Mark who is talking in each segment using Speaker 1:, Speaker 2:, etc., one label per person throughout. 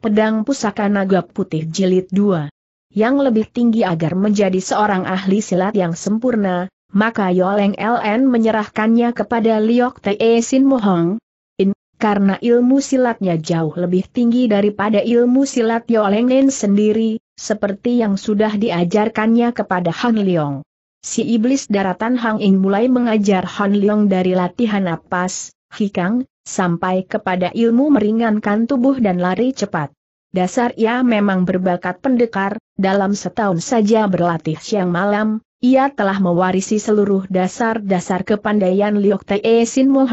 Speaker 1: Pedang Pusaka Naga Putih Jilid 2. Yang lebih tinggi agar menjadi seorang ahli silat yang sempurna, maka Yoleng LN menyerahkannya kepada Liok Te e Sin Mohong. In, karena ilmu silatnya jauh lebih tinggi daripada ilmu silat Yoleng Nen sendiri, seperti yang sudah diajarkannya kepada Han Leong. Si iblis daratan Hang In mulai mengajar Han Leong dari latihan napas, hikang, sampai kepada ilmu meringankan tubuh dan lari cepat. Dasar ia memang berbakat pendekar, dalam setahun saja berlatih siang malam, ia telah mewarisi seluruh dasar-dasar kepandaian Liok Te Sin Mo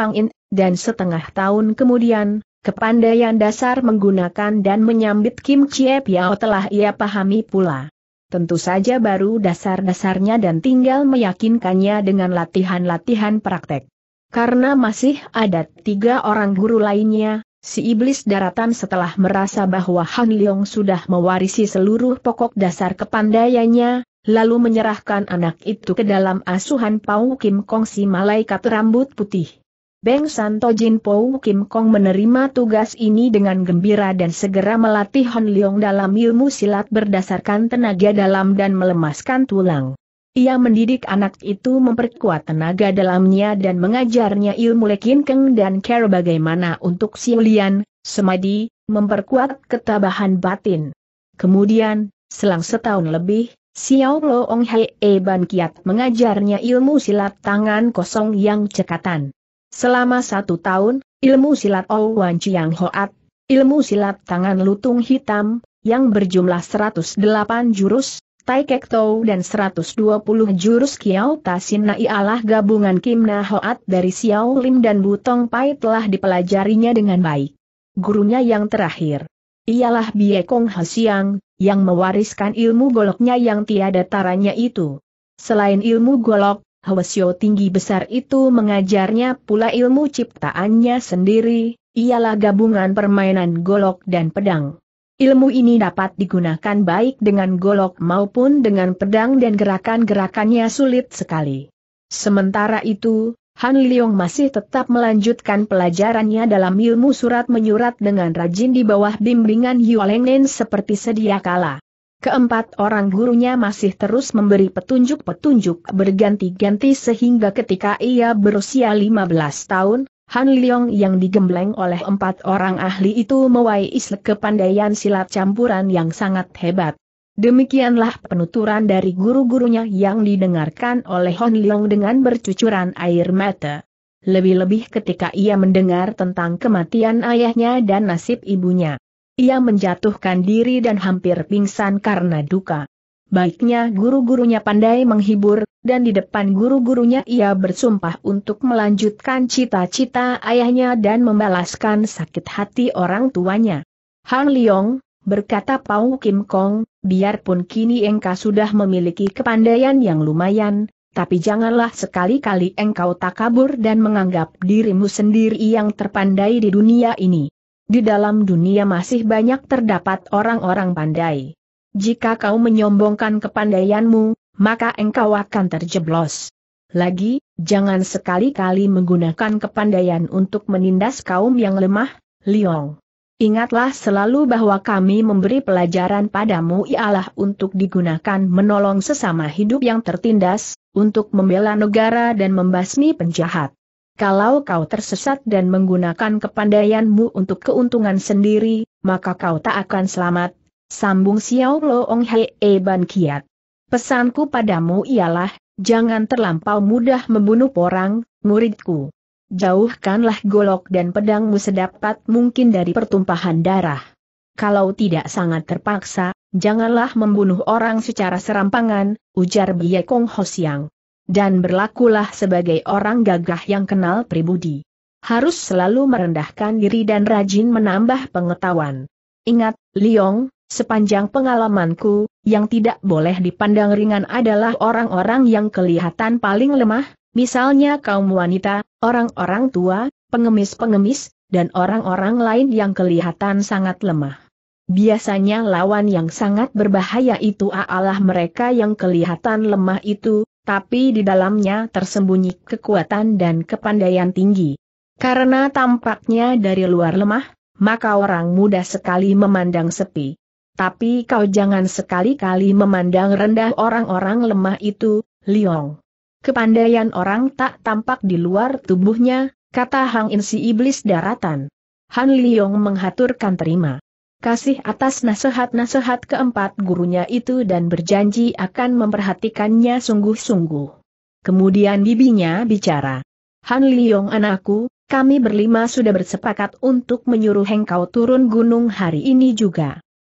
Speaker 1: dan setengah tahun kemudian, kepandaian dasar menggunakan dan menyambit Kim Chie Piao telah ia pahami pula. Tentu saja baru dasar-dasarnya dan tinggal meyakinkannya dengan latihan-latihan praktek. Karena masih ada tiga orang guru lainnya, si iblis daratan setelah merasa bahwa Han Leong sudah mewarisi seluruh pokok dasar kepandaiannya, lalu menyerahkan anak itu ke dalam asuhan Pau Kim Kong si malaikat rambut putih. Beng Santo Jin Pau Kim Kong menerima tugas ini dengan gembira dan segera melatih Han Leong dalam ilmu silat berdasarkan tenaga dalam dan melemaskan tulang. Ia mendidik anak itu memperkuat tenaga dalamnya dan mengajarnya ilmu lekinkeng dan care bagaimana untuk siulian, semadi, memperkuat ketabahan batin. Kemudian, selang setahun lebih, Xiao Loong Hei Eban Kiat mengajarnya ilmu silat tangan kosong yang cekatan. Selama satu tahun, ilmu silat Wan Chiang Hoat, ilmu silat tangan lutung hitam, yang berjumlah 108 jurus, Tai Kek Tou dan 120 jurus Kiao Tasin Nai Allah gabungan Kim Na Hoat dari Xiao Lim dan Butong Pai telah dipelajarinya dengan baik. Gurunya yang terakhir ialah Bie Kong Hasiang, yang mewariskan ilmu goloknya yang tiada taranya itu. Selain ilmu golok, Hwasyo tinggi besar itu mengajarnya pula ilmu ciptaannya sendiri, ialah gabungan permainan golok dan pedang. Ilmu ini dapat digunakan baik dengan golok maupun dengan pedang dan gerakan-gerakannya sulit sekali. Sementara itu, Han Leong masih tetap melanjutkan pelajarannya dalam ilmu surat-menyurat dengan rajin di bawah bimbingan Nen seperti sedia kala. Keempat orang gurunya masih terus memberi petunjuk-petunjuk berganti-ganti sehingga ketika ia berusia 15 tahun, Han Liong yang digembleng oleh empat orang ahli itu isle kepandaian silat campuran yang sangat hebat. Demikianlah penuturan dari guru-gurunya yang didengarkan oleh Han Liong dengan bercucuran air mata. Lebih-lebih ketika ia mendengar tentang kematian ayahnya dan nasib ibunya. Ia menjatuhkan diri dan hampir pingsan karena duka baiknya guru-gurunya pandai menghibur, dan di depan guru-gurunya ia bersumpah untuk melanjutkan cita-cita ayahnya dan membalaskan sakit hati orang tuanya. Han Leong, berkata Pau Kim Kong, biarpun kini engkau sudah memiliki kepandaian yang lumayan, tapi janganlah sekali-kali engkau takabur dan menganggap dirimu sendiri yang terpandai di dunia ini. Di dalam dunia masih banyak terdapat orang-orang pandai. Jika kau menyombongkan kepandaianmu, maka engkau akan terjeblos. Lagi, jangan sekali-kali menggunakan kepandaian untuk menindas kaum yang lemah, Liong. Ingatlah selalu bahwa kami memberi pelajaran padamu ialah untuk digunakan menolong sesama hidup yang tertindas, untuk membela negara dan membasmi penjahat. Kalau kau tersesat dan menggunakan kepandaianmu untuk keuntungan sendiri, maka kau tak akan selamat, Sambung Xiao Loong Hei e Ban Kiat. Pesanku padamu ialah, jangan terlampau mudah membunuh orang, muridku. Jauhkanlah golok dan pedangmu sedapat mungkin dari pertumpahan darah. Kalau tidak sangat terpaksa, janganlah membunuh orang secara serampangan, ujar Bia Kong Hosiang. Dan berlakulah sebagai orang gagah yang kenal pribudi. Harus selalu merendahkan diri dan rajin menambah pengetahuan. Ingat, Liong, Sepanjang pengalamanku, yang tidak boleh dipandang ringan adalah orang-orang yang kelihatan paling lemah, misalnya kaum wanita, orang-orang tua, pengemis-pengemis, dan orang-orang lain yang kelihatan sangat lemah. Biasanya lawan yang sangat berbahaya itu adalah mereka yang kelihatan lemah itu, tapi di dalamnya tersembunyi kekuatan dan kepandaian tinggi. Karena tampaknya dari luar lemah, maka orang mudah sekali memandang sepi. Tapi kau jangan sekali-kali memandang rendah orang-orang lemah itu, Liong. Kepandaian orang tak tampak di luar tubuhnya, kata Hang In si iblis daratan. Han Liong menghaturkan terima kasih atas nasihat-nasihat keempat gurunya itu dan berjanji akan memperhatikannya sungguh-sungguh. Kemudian bibinya bicara. Han Liong anakku, kami berlima sudah bersepakat untuk menyuruh engkau turun gunung hari ini juga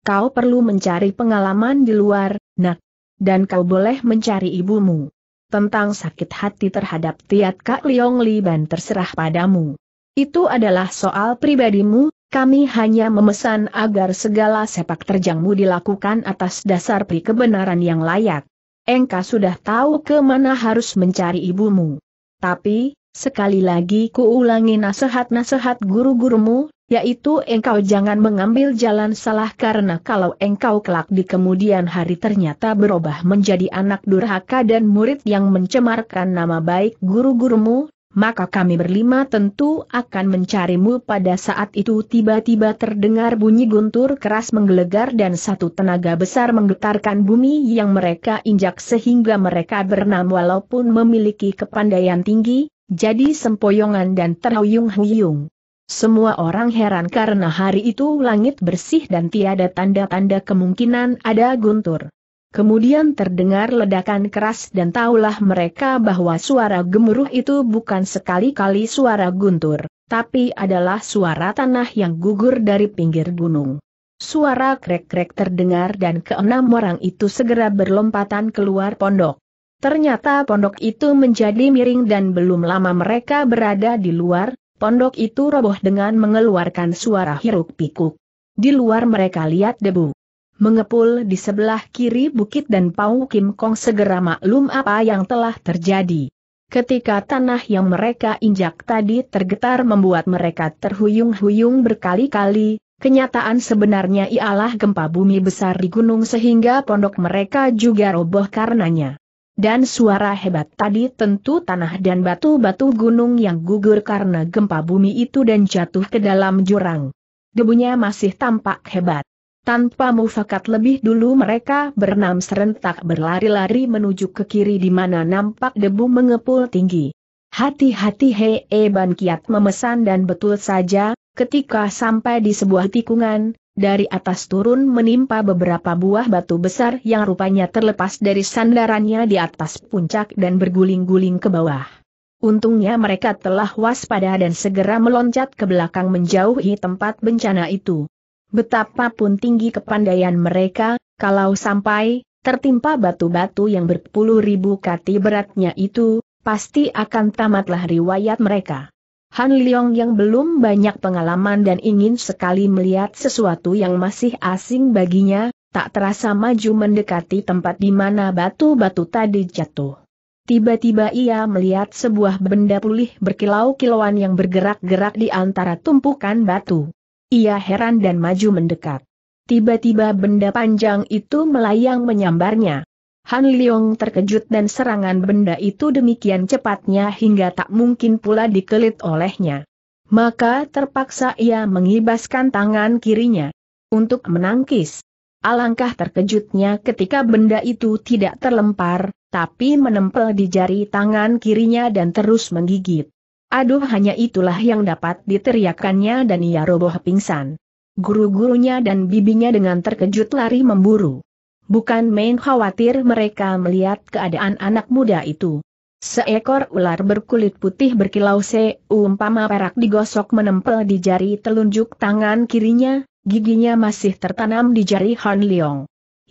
Speaker 1: kau perlu mencari pengalaman di luar, nak. Dan kau boleh mencari ibumu. Tentang sakit hati terhadap Tiat Kak Liong Liban terserah padamu. Itu adalah soal pribadimu, kami hanya memesan agar segala sepak terjangmu dilakukan atas dasar pri kebenaran yang layak. Engkau sudah tahu ke mana harus mencari ibumu. Tapi, sekali lagi kuulangi nasihat-nasihat guru-gurumu, yaitu engkau jangan mengambil jalan salah karena kalau engkau kelak di kemudian hari ternyata berubah menjadi anak durhaka dan murid yang mencemarkan nama baik guru-gurumu, maka kami berlima tentu akan mencarimu pada saat itu tiba-tiba terdengar bunyi guntur keras menggelegar dan satu tenaga besar menggetarkan bumi yang mereka injak sehingga mereka bernam walaupun memiliki kepandaian tinggi, jadi sempoyongan dan terhuyung-huyung. Semua orang heran karena hari itu langit bersih dan tiada tanda-tanda kemungkinan ada guntur. Kemudian terdengar ledakan keras dan tahulah mereka bahwa suara gemuruh itu bukan sekali-kali suara guntur, tapi adalah suara tanah yang gugur dari pinggir gunung. Suara krek-krek terdengar dan keenam orang itu segera berlompatan keluar pondok. Ternyata pondok itu menjadi miring dan belum lama mereka berada di luar, Pondok itu roboh dengan mengeluarkan suara hiruk pikuk. Di luar mereka lihat debu. Mengepul di sebelah kiri bukit dan Pau Kim Kong segera maklum apa yang telah terjadi. Ketika tanah yang mereka injak tadi tergetar membuat mereka terhuyung-huyung berkali-kali, kenyataan sebenarnya ialah gempa bumi besar di gunung sehingga pondok mereka juga roboh karenanya. Dan suara hebat tadi tentu tanah dan batu-batu gunung yang gugur karena gempa bumi itu dan jatuh ke dalam jurang. Debunya masih tampak hebat. Tanpa mufakat lebih dulu mereka berenam serentak berlari-lari menuju ke kiri di mana nampak debu mengepul tinggi. Hati-hati Hee Ban Kiat memesan dan betul saja, ketika sampai di sebuah tikungan, dari atas turun menimpa beberapa buah batu besar yang rupanya terlepas dari sandarannya di atas puncak dan berguling-guling ke bawah. Untungnya mereka telah waspada dan segera meloncat ke belakang menjauhi tempat bencana itu. Betapapun tinggi kepandaian mereka, kalau sampai tertimpa batu-batu yang berpuluh ribu kati beratnya itu, pasti akan tamatlah riwayat mereka. Han Liong yang belum banyak pengalaman dan ingin sekali melihat sesuatu yang masih asing baginya, tak terasa maju mendekati tempat di mana batu-batu tadi jatuh. Tiba-tiba ia melihat sebuah benda pulih berkilau-kilauan yang bergerak-gerak di antara tumpukan batu. Ia heran dan maju mendekat. Tiba-tiba benda panjang itu melayang menyambarnya. Han Liong terkejut dan serangan benda itu demikian cepatnya hingga tak mungkin pula dikelit olehnya. Maka terpaksa ia mengibaskan tangan kirinya untuk menangkis. Alangkah terkejutnya ketika benda itu tidak terlempar, tapi menempel di jari tangan kirinya dan terus menggigit. Aduh hanya itulah yang dapat diteriakannya dan ia roboh pingsan. Guru-gurunya dan bibinya dengan terkejut lari memburu. Bukan main khawatir mereka melihat keadaan anak muda itu. Seekor ular berkulit putih berkilau seumpama perak digosok menempel di jari telunjuk tangan kirinya, giginya masih tertanam di jari Han Leong.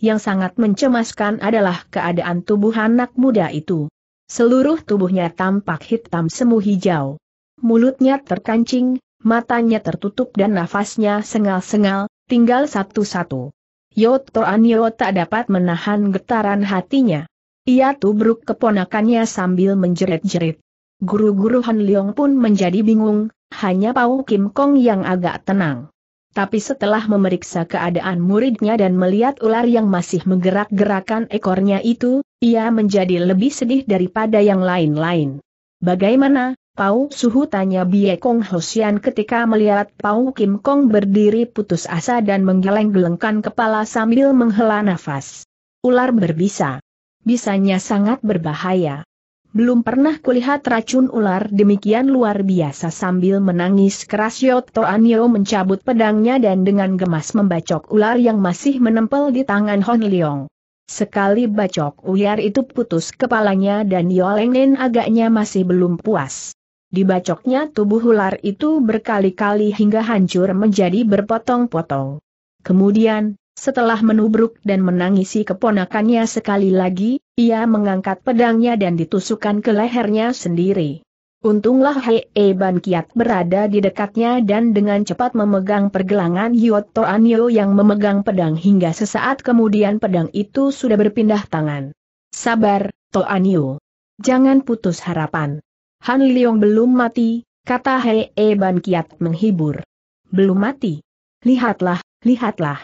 Speaker 1: Yang sangat mencemaskan adalah keadaan tubuh anak muda itu. Seluruh tubuhnya tampak hitam semu hijau. Mulutnya terkancing, matanya tertutup dan nafasnya sengal-sengal, tinggal satu-satu. Yoto Anio tak dapat menahan getaran hatinya. Ia tubruk keponakannya sambil menjerit-jerit. Guru-guru Han Leong pun menjadi bingung, hanya Pau Kim Kong yang agak tenang. Tapi setelah memeriksa keadaan muridnya dan melihat ular yang masih menggerak-gerakan ekornya itu, ia menjadi lebih sedih daripada yang lain-lain. Bagaimana, Pau Suhu tanya Bie Kong Hosian ketika melihat Pau Kim Kong berdiri putus asa dan menggeleng-gelengkan kepala sambil menghela nafas. Ular berbisa. Bisanya sangat berbahaya. Belum pernah kulihat racun ular demikian luar biasa sambil menangis keras Yoto Anio mencabut pedangnya dan dengan gemas membacok ular yang masih menempel di tangan Hon Leong. Sekali bacok ular itu putus kepalanya dan Yolengnen agaknya masih belum puas. Dibacoknya tubuh ular itu berkali-kali hingga hancur menjadi berpotong-potong. Kemudian, setelah menubruk dan menangisi keponakannya sekali lagi, ia mengangkat pedangnya dan ditusukkan ke lehernya sendiri. Untunglah Hei e Ban Kiat berada di dekatnya dan dengan cepat memegang pergelangan Yoto Anyo yang memegang pedang hingga sesaat kemudian pedang itu sudah berpindah tangan. Sabar, To Anyo. Jangan putus harapan. Han Liong belum mati, kata Hei e Ban Kiat menghibur. Belum mati. Lihatlah, lihatlah.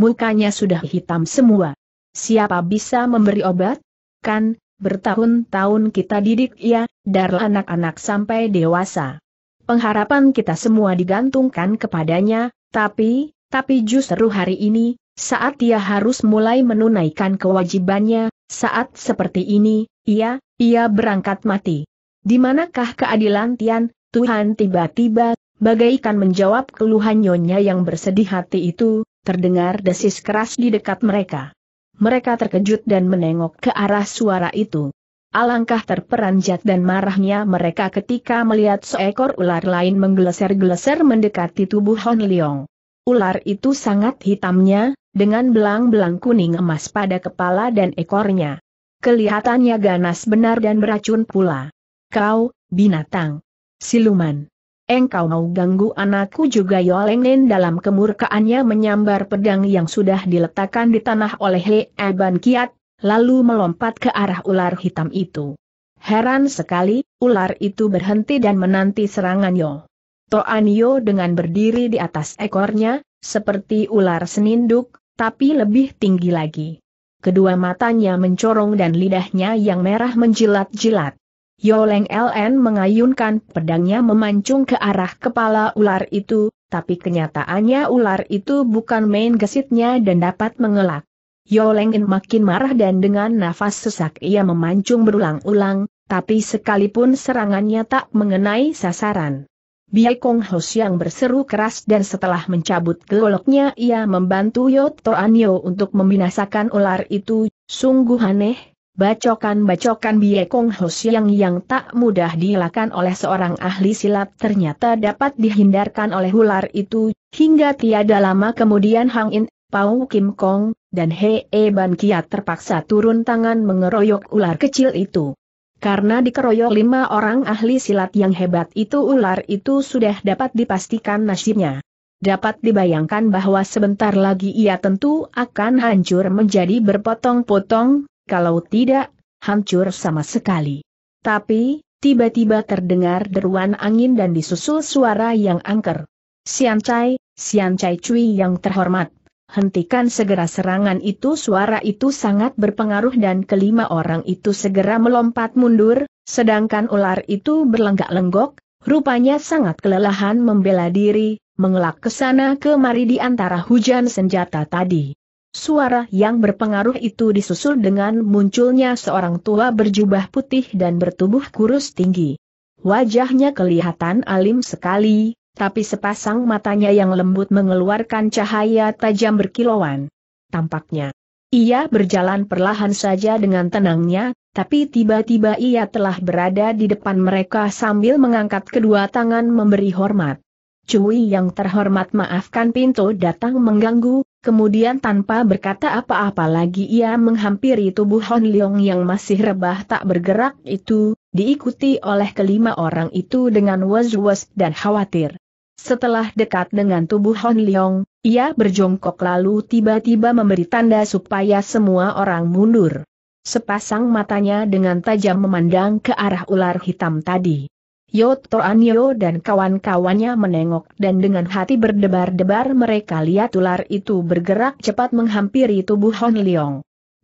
Speaker 1: Mukanya sudah hitam semua. Siapa bisa memberi obat? Kan, bertahun-tahun kita didik ia, ya, dari anak-anak sampai dewasa. Pengharapan kita semua digantungkan kepadanya, tapi, tapi justru hari ini, saat ia harus mulai menunaikan kewajibannya, saat seperti ini, ia, ia berangkat mati. Di manakah keadilan Tian, Tuhan tiba-tiba, bagaikan menjawab keluhan nyonya yang bersedih hati itu, terdengar desis keras di dekat mereka. Mereka terkejut dan menengok ke arah suara itu. Alangkah terperanjat dan marahnya mereka ketika melihat seekor ular lain menggeleser-geleser mendekati tubuh Hon Leong. Ular itu sangat hitamnya, dengan belang-belang kuning emas pada kepala dan ekornya. Kelihatannya ganas benar dan beracun pula. Kau, binatang. Siluman. Engkau mau ganggu anakku juga Yoleng Nen dalam kemurkaannya menyambar pedang yang sudah diletakkan di tanah oleh He Eban Kiat, lalu melompat ke arah ular hitam itu. Heran sekali, ular itu berhenti dan menanti serangan Yo. Toan Yo dengan berdiri di atas ekornya, seperti ular seninduk, tapi lebih tinggi lagi. Kedua matanya mencorong dan lidahnya yang merah menjilat-jilat. Yoleng LN mengayunkan pedangnya memancung ke arah kepala ular itu, tapi kenyataannya ular itu bukan main gesitnya dan dapat mengelak. Yoleng In makin marah dan dengan nafas sesak ia memancung berulang-ulang, tapi sekalipun serangannya tak mengenai sasaran. Biai Kong Hos yang berseru keras dan setelah mencabut geloknya ia membantu Yoto Toanio untuk membinasakan ular itu, sungguh aneh, Bacokan-bacokan bie Ho Siang yang tak mudah dilakukan oleh seorang ahli silat ternyata dapat dihindarkan oleh ular itu, hingga tiada lama kemudian Hang In, Pau Kim Kong, dan Hee Ban Kiat terpaksa turun tangan mengeroyok ular kecil itu. Karena dikeroyok lima orang ahli silat yang hebat itu ular itu sudah dapat dipastikan nasibnya. Dapat dibayangkan bahwa sebentar lagi ia tentu akan hancur menjadi berpotong-potong, kalau tidak, hancur sama sekali. Tapi, tiba-tiba terdengar deruan angin dan disusul suara yang angker. Sian Chai, Sian Chai Cui yang terhormat, hentikan segera serangan itu suara itu sangat berpengaruh dan kelima orang itu segera melompat mundur, sedangkan ular itu berlenggak-lenggok, rupanya sangat kelelahan membela diri, mengelak ke sana kemari di antara hujan senjata tadi. Suara yang berpengaruh itu disusul dengan munculnya seorang tua berjubah putih dan bertubuh kurus tinggi. Wajahnya kelihatan alim sekali, tapi sepasang matanya yang lembut mengeluarkan cahaya tajam berkilauan. Tampaknya, ia berjalan perlahan saja dengan tenangnya, tapi tiba-tiba ia telah berada di depan mereka sambil mengangkat kedua tangan memberi hormat. Cui yang terhormat maafkan pintu datang mengganggu, Kemudian tanpa berkata apa-apa lagi ia menghampiri tubuh Hon Leong yang masih rebah tak bergerak itu, diikuti oleh kelima orang itu dengan was-was dan khawatir. Setelah dekat dengan tubuh Hon Leong, ia berjongkok lalu tiba-tiba memberi tanda supaya semua orang mundur. Sepasang matanya dengan tajam memandang ke arah ular hitam tadi. Yoto Anio dan kawan-kawannya menengok dan dengan hati berdebar-debar mereka lihat ular itu bergerak cepat menghampiri tubuh Hon Leong.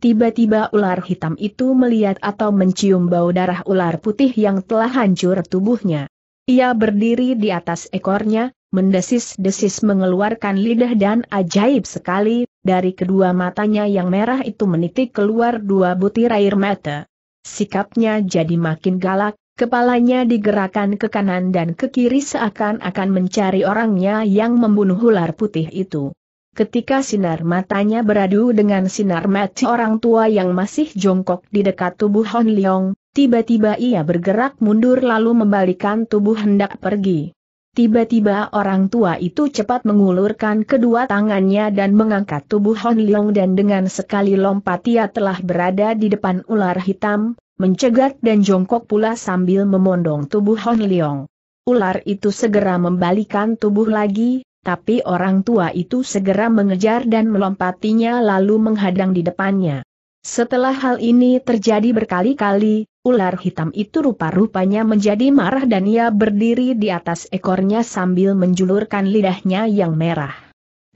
Speaker 1: Tiba-tiba ular hitam itu melihat atau mencium bau darah ular putih yang telah hancur tubuhnya. Ia berdiri di atas ekornya, mendesis-desis mengeluarkan lidah dan ajaib sekali, dari kedua matanya yang merah itu menitik keluar dua butir air mata. Sikapnya jadi makin galak, Kepalanya digerakkan ke kanan dan ke kiri seakan-akan mencari orangnya yang membunuh ular putih itu. Ketika sinar matanya beradu dengan sinar mati orang tua yang masih jongkok di dekat tubuh Hon Leong, tiba-tiba ia bergerak mundur lalu membalikan tubuh hendak pergi. Tiba-tiba orang tua itu cepat mengulurkan kedua tangannya dan mengangkat tubuh Hon Leong dan dengan sekali lompat ia telah berada di depan ular hitam, mencegat dan jongkok pula sambil memondong tubuh Hon Leong. Ular itu segera membalikan tubuh lagi, tapi orang tua itu segera mengejar dan melompatinya lalu menghadang di depannya. Setelah hal ini terjadi berkali-kali, ular hitam itu rupa-rupanya menjadi marah dan ia berdiri di atas ekornya sambil menjulurkan lidahnya yang merah.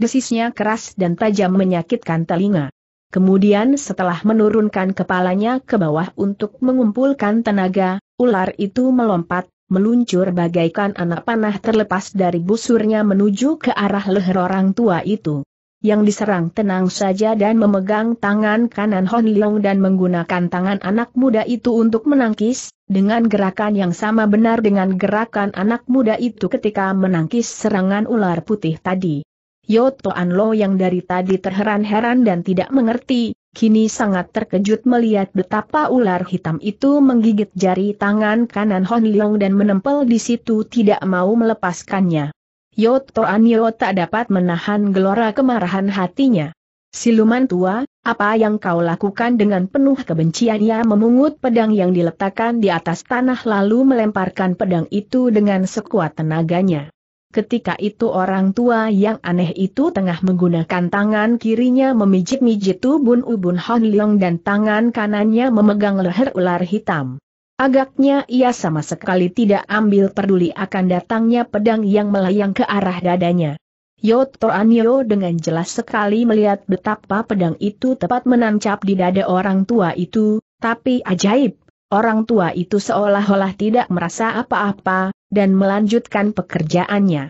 Speaker 1: Desisnya keras dan tajam menyakitkan telinga. Kemudian setelah menurunkan kepalanya ke bawah untuk mengumpulkan tenaga, ular itu melompat, meluncur bagaikan anak panah terlepas dari busurnya menuju ke arah leher orang tua itu. Yang diserang tenang saja dan memegang tangan kanan Hon Leong dan menggunakan tangan anak muda itu untuk menangkis, dengan gerakan yang sama benar dengan gerakan anak muda itu ketika menangkis serangan ular putih tadi. Yoto Anlo yang dari tadi terheran-heran dan tidak mengerti, kini sangat terkejut melihat betapa ular hitam itu menggigit jari tangan kanan Hon Leong dan menempel di situ tidak mau melepaskannya. Yoto Anyo tak dapat menahan gelora kemarahan hatinya. Siluman tua, apa yang kau lakukan dengan penuh kebencian ia memungut pedang yang diletakkan di atas tanah lalu melemparkan pedang itu dengan sekuat tenaganya. Ketika itu orang tua yang aneh itu tengah menggunakan tangan kirinya memijit-mijit tubun Ubun Hon Leong dan tangan kanannya memegang leher ular hitam. Agaknya ia sama sekali tidak ambil peduli akan datangnya pedang yang melayang ke arah dadanya. Yoto Anio dengan jelas sekali melihat betapa pedang itu tepat menancap di dada orang tua itu, tapi ajaib, orang tua itu seolah-olah tidak merasa apa-apa, dan melanjutkan pekerjaannya.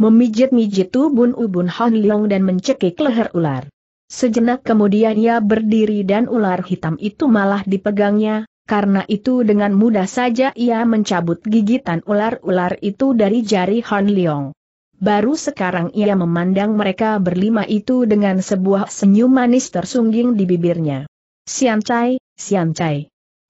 Speaker 1: Memijit-mijit tubun Ubun Hon Leong dan mencekik leher ular. Sejenak kemudian ia berdiri dan ular hitam itu malah dipegangnya, karena itu dengan mudah saja ia mencabut gigitan ular-ular itu dari jari Hon Leong. Baru sekarang ia memandang mereka berlima itu dengan sebuah senyum manis tersungging di bibirnya. Sian Chai,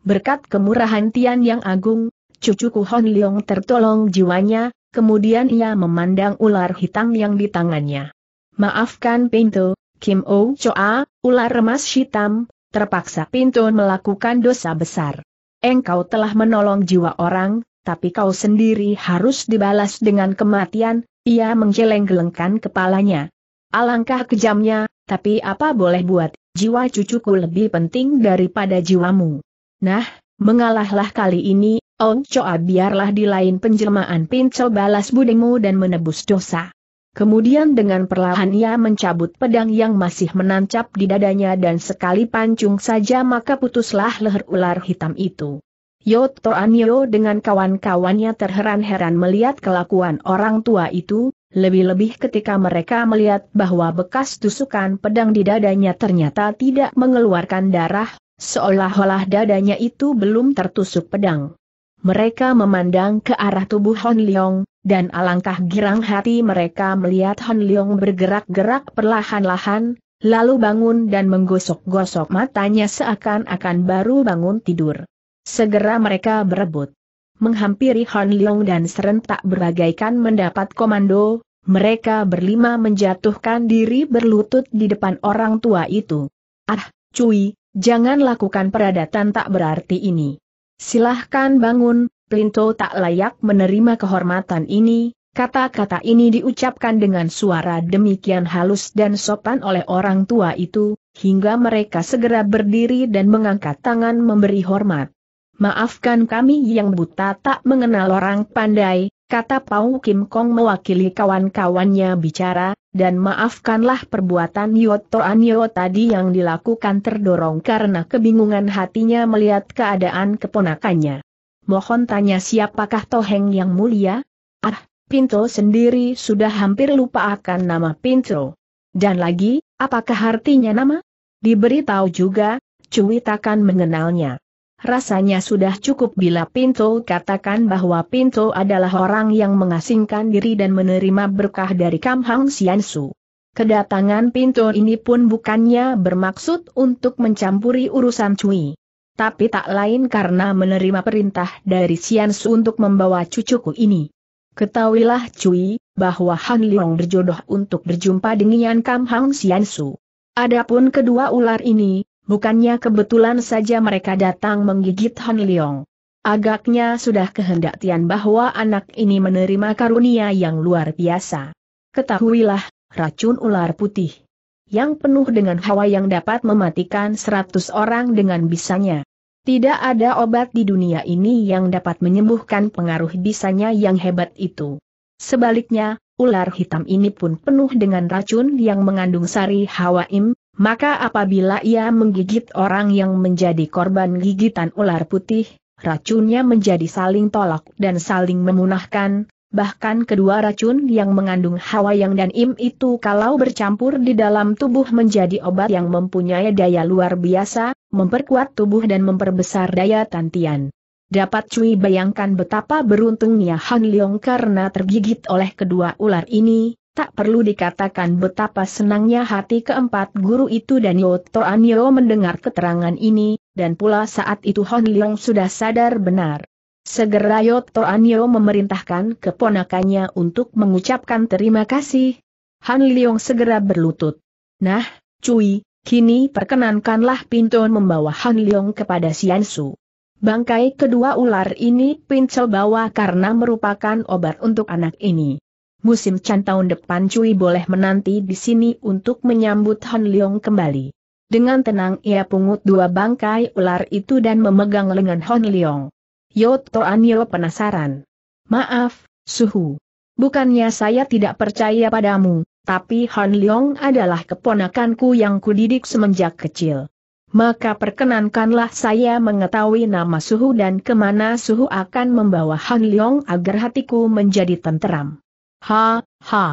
Speaker 1: Berkat kemurahan Tian yang agung, cucuku Hon Leong tertolong jiwanya, kemudian ia memandang ular hitam yang di tangannya. Maafkan Pinto, Kim Oh Choa, ular emas hitam, terpaksa Pinto melakukan dosa besar. Engkau telah menolong jiwa orang, tapi kau sendiri harus dibalas dengan kematian, ia menggeleng-gelengkan kepalanya. Alangkah kejamnya, tapi apa boleh buat, jiwa cucuku lebih penting daripada jiwamu. Nah, mengalahlah kali ini Ong oh, Choa biarlah di lain penjelmaan pincel balas budimu dan menebus dosa. Kemudian dengan perlahan ia mencabut pedang yang masih menancap di dadanya dan sekali pancung saja maka putuslah leher ular hitam itu. Yoto Anyo dengan kawan-kawannya terheran-heran melihat kelakuan orang tua itu, lebih-lebih ketika mereka melihat bahwa bekas tusukan pedang di dadanya ternyata tidak mengeluarkan darah, seolah-olah dadanya itu belum tertusuk pedang. Mereka memandang ke arah tubuh Hon Leong, dan alangkah girang hati mereka melihat Hon Leong bergerak-gerak perlahan-lahan, lalu bangun dan menggosok-gosok matanya seakan-akan baru bangun tidur. Segera mereka berebut. Menghampiri Hon Leong dan serentak berbagaikan mendapat komando, mereka berlima menjatuhkan diri berlutut di depan orang tua itu. Ah, cuy, jangan lakukan peradatan tak berarti ini. Silahkan bangun, Plinto tak layak menerima kehormatan ini, kata-kata ini diucapkan dengan suara demikian halus dan sopan oleh orang tua itu, hingga mereka segera berdiri dan mengangkat tangan memberi hormat. Maafkan kami yang buta tak mengenal orang pandai, kata Pau Kim Kong mewakili kawan-kawannya bicara, dan maafkanlah perbuatan Yoto Anyo tadi yang dilakukan terdorong karena kebingungan hatinya melihat keadaan keponakannya. Mohon tanya siapakah Toheng yang mulia? Ah, Pinto sendiri sudah hampir lupa akan nama Pinto. Dan lagi, apakah artinya nama? Diberitahu juga, Cui takkan mengenalnya. Rasanya sudah cukup bila Pinto katakan bahwa Pinto adalah orang yang mengasingkan diri dan menerima berkah dari Kam Hang Su. Kedatangan Pinto ini pun bukannya bermaksud untuk mencampuri urusan Cui. Tapi tak lain karena menerima perintah dari Su untuk membawa cucuku ini. Ketahuilah Cui, bahwa Han Liong berjodoh untuk berjumpa dengan Kam Hang Su. Adapun kedua ular ini, Bukannya kebetulan saja mereka datang menggigit Han Leong. Agaknya sudah kehendak Tian bahwa anak ini menerima karunia yang luar biasa. Ketahuilah, racun ular putih. Yang penuh dengan hawa yang dapat mematikan seratus orang dengan bisanya. Tidak ada obat di dunia ini yang dapat menyembuhkan pengaruh bisanya yang hebat itu. Sebaliknya, ular hitam ini pun penuh dengan racun yang mengandung sari hawa im. Maka apabila ia menggigit orang yang menjadi korban gigitan ular putih, racunnya menjadi saling tolak dan saling memunahkan, bahkan kedua racun yang mengandung hawa yang dan im itu kalau bercampur di dalam tubuh menjadi obat yang mempunyai daya luar biasa, memperkuat tubuh dan memperbesar daya tantian. Dapat cuy bayangkan betapa beruntungnya Han Leong karena tergigit oleh kedua ular ini, Tak perlu dikatakan betapa senangnya hati keempat guru itu dan Yoto Anio mendengar keterangan ini, dan pula saat itu Hon Leong sudah sadar benar. Segera Yoto Anio memerintahkan keponakannya untuk mengucapkan terima kasih. Han Leong segera berlutut. Nah, Cui, kini perkenankanlah Pinton membawa Han Leong kepada Sian Su. Bangkai kedua ular ini Pincel bawa karena merupakan obat untuk anak ini musim Chan tahun depan Cui boleh menanti di sini untuk menyambut Han Leong kembali. Dengan tenang ia pungut dua bangkai ular itu dan memegang lengan Han Leong. Yo Toan Yo penasaran. Maaf, Suhu. Bukannya saya tidak percaya padamu, tapi Han Leong adalah keponakanku yang kudidik semenjak kecil. Maka perkenankanlah saya mengetahui nama Suhu dan kemana Suhu akan membawa Han Leong agar hatiku menjadi tenteram. Ha, ha.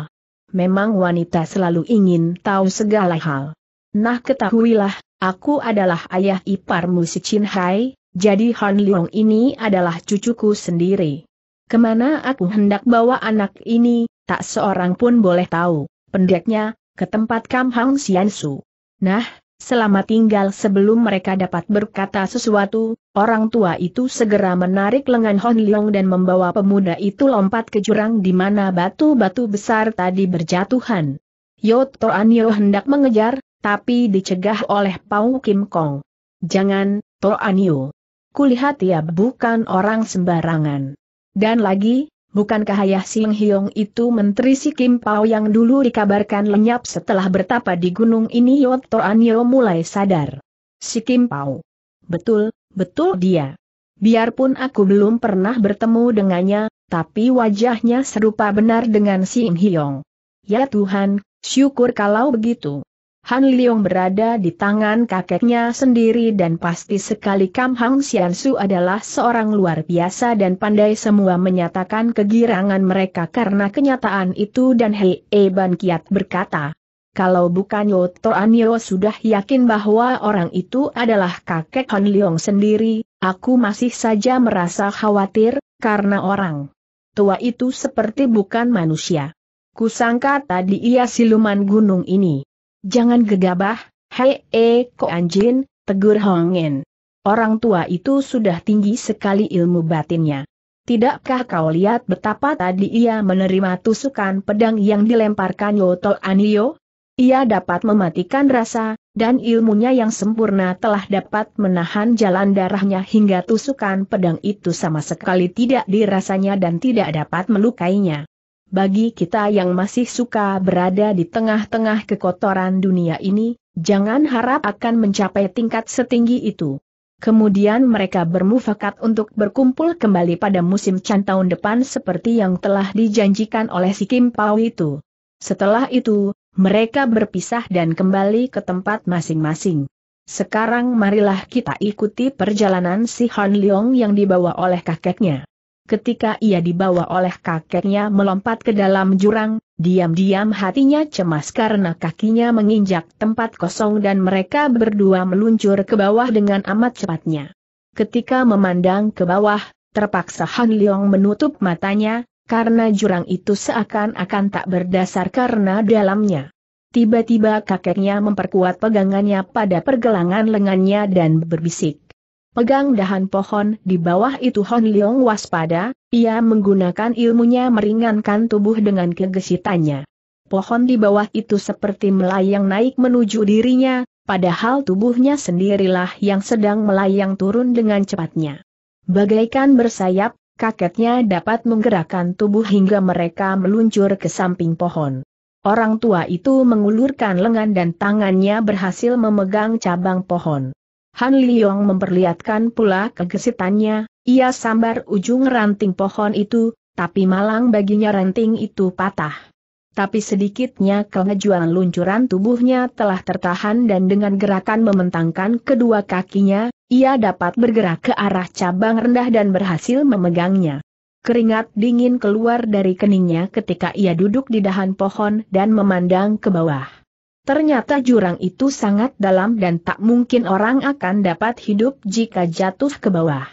Speaker 1: Memang wanita selalu ingin tahu segala hal. Nah ketahuilah, aku adalah ayah iparmu si Chin Hai, jadi Han Leong ini adalah cucuku sendiri. Kemana aku hendak bawa anak ini, tak seorang pun boleh tahu. Pendeknya, ke tempat Kam Hang Sian Su. Nah, Selama tinggal sebelum mereka dapat berkata sesuatu, orang tua itu segera menarik lengan Hon Leong dan membawa pemuda itu lompat ke jurang di mana batu-batu besar tadi berjatuhan. Yoto Anio hendak mengejar, tapi dicegah oleh Pau Kim Kong. Jangan, To Anio. Kulihat ia bukan orang sembarangan. Dan lagi, Bukankah Ayah Sing Hyong itu Menteri Si Kim Pao yang dulu dikabarkan lenyap setelah bertapa di gunung ini Yot Anyo mulai sadar. Si Kim Pao. Betul, betul dia. Biarpun aku belum pernah bertemu dengannya, tapi wajahnya serupa benar dengan Si Hiong. Ya Tuhan, syukur kalau begitu. Han Liong berada di tangan kakeknya sendiri dan pasti sekali Kam Hang Sian Su adalah seorang luar biasa dan pandai semua menyatakan kegirangan mereka karena kenyataan itu dan Hei E Ban Kiat berkata. Kalau bukan Yo Anio sudah yakin bahwa orang itu adalah kakek Han Liong sendiri, aku masih saja merasa khawatir, karena orang tua itu seperti bukan manusia. Kusangka tadi ia siluman gunung ini. Jangan gegabah, hei e eh, ko anjin, tegur Hongin. Orang tua itu sudah tinggi sekali ilmu batinnya. Tidakkah kau lihat betapa tadi ia menerima tusukan pedang yang dilemparkan Yoto Anio? Ia dapat mematikan rasa, dan ilmunya yang sempurna telah dapat menahan jalan darahnya hingga tusukan pedang itu sama sekali tidak dirasanya dan tidak dapat melukainya. Bagi kita yang masih suka berada di tengah-tengah kekotoran dunia ini, jangan harap akan mencapai tingkat setinggi itu. Kemudian mereka bermufakat untuk berkumpul kembali pada musim can tahun depan seperti yang telah dijanjikan oleh si Kim Pao itu. Setelah itu, mereka berpisah dan kembali ke tempat masing-masing. Sekarang marilah kita ikuti perjalanan si Han Leong yang dibawa oleh kakeknya ketika ia dibawa oleh kakeknya melompat ke dalam jurang, diam-diam hatinya cemas karena kakinya menginjak tempat kosong dan mereka berdua meluncur ke bawah dengan amat cepatnya. Ketika memandang ke bawah, terpaksa Han Leong menutup matanya, karena jurang itu seakan-akan tak berdasar karena dalamnya. Tiba-tiba kakeknya memperkuat pegangannya pada pergelangan lengannya dan berbisik pegang dahan pohon di bawah itu Hon Leong waspada, ia menggunakan ilmunya meringankan tubuh dengan kegesitannya. Pohon di bawah itu seperti melayang naik menuju dirinya, padahal tubuhnya sendirilah yang sedang melayang turun dengan cepatnya. Bagaikan bersayap, kakeknya dapat menggerakkan tubuh hingga mereka meluncur ke samping pohon. Orang tua itu mengulurkan lengan dan tangannya berhasil memegang cabang pohon. Han Liyong memperlihatkan pula kegesitannya, ia sambar ujung ranting pohon itu, tapi malang baginya ranting itu patah. Tapi sedikitnya kengejuan luncuran tubuhnya telah tertahan dan dengan gerakan mementangkan kedua kakinya, ia dapat bergerak ke arah cabang rendah dan berhasil memegangnya. Keringat dingin keluar dari keningnya ketika ia duduk di dahan pohon dan memandang ke bawah. Ternyata jurang itu sangat dalam dan tak mungkin orang akan dapat hidup jika jatuh ke bawah.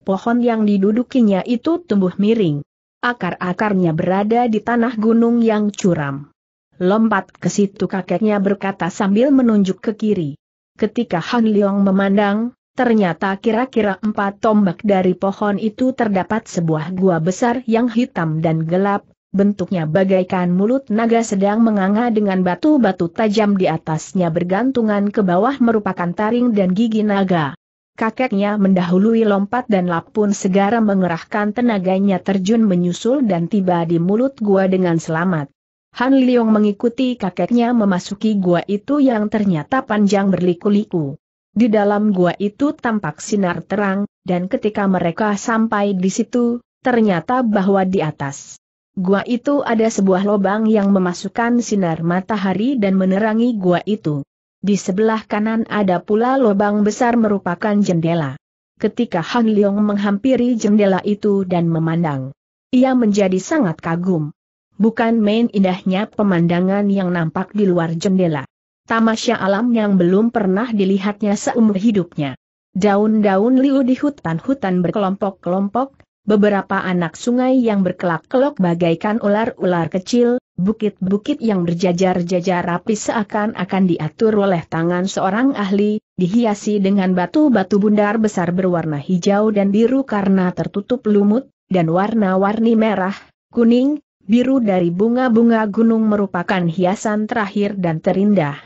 Speaker 1: Pohon yang didudukinya itu tumbuh miring. Akar-akarnya berada di tanah gunung yang curam. Lompat ke situ kakeknya berkata sambil menunjuk ke kiri. Ketika Han Leong memandang, Ternyata kira-kira empat tombak dari pohon itu terdapat sebuah gua besar yang hitam dan gelap, bentuknya bagaikan mulut naga sedang menganga dengan batu-batu tajam di atasnya bergantungan ke bawah merupakan taring dan gigi naga. Kakeknya mendahului lompat dan Lapun segera mengerahkan tenaganya terjun menyusul dan tiba di mulut gua dengan selamat. Han Liong mengikuti kakeknya memasuki gua itu yang ternyata panjang berliku-liku. Di dalam gua itu tampak sinar terang, dan ketika mereka sampai di situ, ternyata bahwa di atas gua itu ada sebuah lobang yang memasukkan sinar matahari dan menerangi gua itu. Di sebelah kanan ada pula lobang besar merupakan jendela. Ketika Han Leong menghampiri jendela itu dan memandang, ia menjadi sangat kagum. Bukan main indahnya pemandangan yang nampak di luar jendela. Tamasya alam yang belum pernah dilihatnya seumur hidupnya. Daun-daun liu di hutan-hutan berkelompok-kelompok, beberapa anak sungai yang berkelak-kelok bagaikan ular-ular kecil, bukit-bukit yang berjajar-jajar rapi seakan-akan diatur oleh tangan seorang ahli, dihiasi dengan batu-batu bundar besar berwarna hijau dan biru karena tertutup lumut, dan warna-warni merah, kuning, biru dari bunga-bunga gunung merupakan hiasan terakhir dan terindah.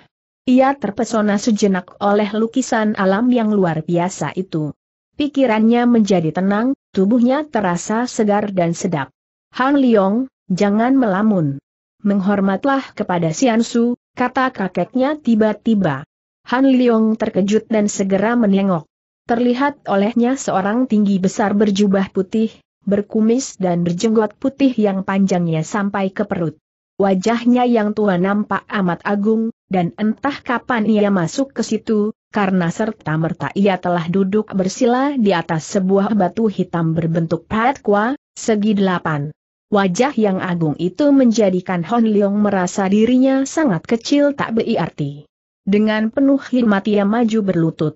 Speaker 1: Ia terpesona sejenak oleh lukisan alam yang luar biasa itu. Pikirannya menjadi tenang, tubuhnya terasa segar dan sedap. Han Liong, jangan melamun. Menghormatlah kepada Sian Su, kata kakeknya tiba-tiba. Han Liong terkejut dan segera menengok. Terlihat olehnya seorang tinggi besar berjubah putih, berkumis dan berjenggot putih yang panjangnya sampai ke perut. Wajahnya yang tua nampak amat agung, dan entah kapan ia masuk ke situ, karena serta-merta ia telah duduk bersila di atas sebuah batu hitam berbentuk patkwa, segi delapan. Wajah yang agung itu menjadikan Hon Leong merasa dirinya sangat kecil tak berarti. Dengan penuh hormat ia maju berlutut.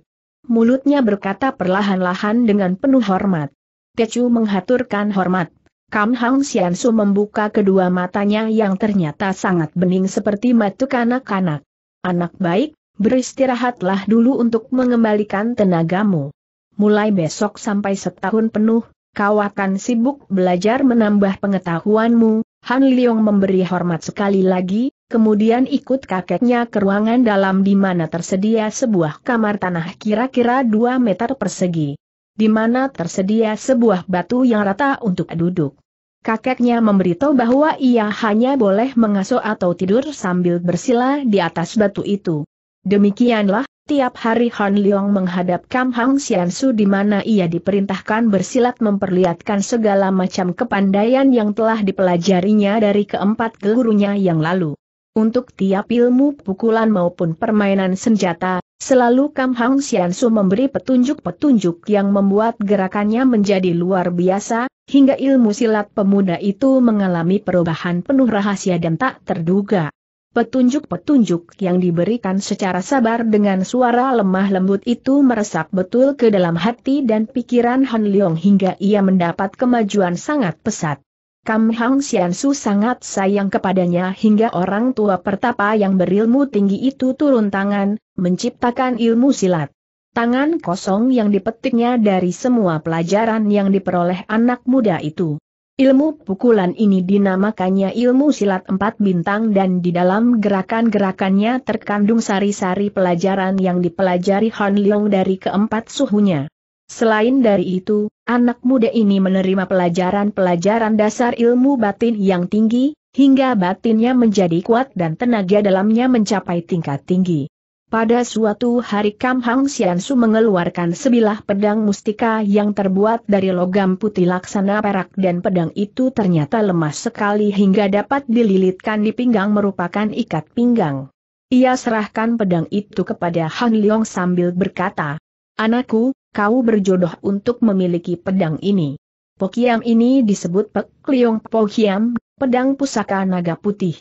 Speaker 1: Mulutnya berkata perlahan-lahan dengan penuh hormat. Tecu menghaturkan hormat. Kam Hang Siansu membuka kedua matanya yang ternyata sangat bening seperti mata kanak-kanak. Anak baik, beristirahatlah dulu untuk mengembalikan tenagamu. Mulai besok sampai setahun penuh, kau akan sibuk belajar menambah pengetahuanmu, Han Liong memberi hormat sekali lagi, kemudian ikut kakeknya ke ruangan dalam di mana tersedia sebuah kamar tanah kira-kira 2 meter persegi. Di mana tersedia sebuah batu yang rata untuk duduk. Kakeknya memberitahu bahwa ia hanya boleh mengasuh atau tidur sambil bersila di atas batu itu. Demikianlah, tiap hari Han Leong menghadap Kam Hang Su di mana ia diperintahkan bersilat memperlihatkan segala macam kepandaian yang telah dipelajarinya dari keempat gurunya yang lalu. Untuk tiap ilmu pukulan maupun permainan senjata, selalu Kam Hang Su memberi petunjuk-petunjuk yang membuat gerakannya menjadi luar biasa, hingga ilmu silat pemuda itu mengalami perubahan penuh rahasia dan tak terduga. Petunjuk-petunjuk yang diberikan secara sabar dengan suara lemah lembut itu meresap betul ke dalam hati dan pikiran Han Leong hingga ia mendapat kemajuan sangat pesat. Kam Hang Su sangat sayang kepadanya hingga orang tua pertapa yang berilmu tinggi itu turun tangan, menciptakan ilmu silat. Tangan kosong yang dipetiknya dari semua pelajaran yang diperoleh anak muda itu. Ilmu pukulan ini dinamakannya ilmu silat empat bintang dan di dalam gerakan-gerakannya terkandung sari-sari pelajaran yang dipelajari Han Leong dari keempat suhunya. Selain dari itu, anak muda ini menerima pelajaran-pelajaran dasar ilmu batin yang tinggi, hingga batinnya menjadi kuat dan tenaga dalamnya mencapai tingkat tinggi. Pada suatu hari Kam Hang Xiansu mengeluarkan sebilah pedang mustika yang terbuat dari logam putih laksana perak dan pedang itu ternyata lemah sekali hingga dapat dililitkan di pinggang merupakan ikat pinggang. Ia serahkan pedang itu kepada Han Leong sambil berkata, Anakku, kau berjodoh untuk memiliki pedang ini. Pokiam ini disebut Pek Leong Pokiam, pedang pusaka naga putih.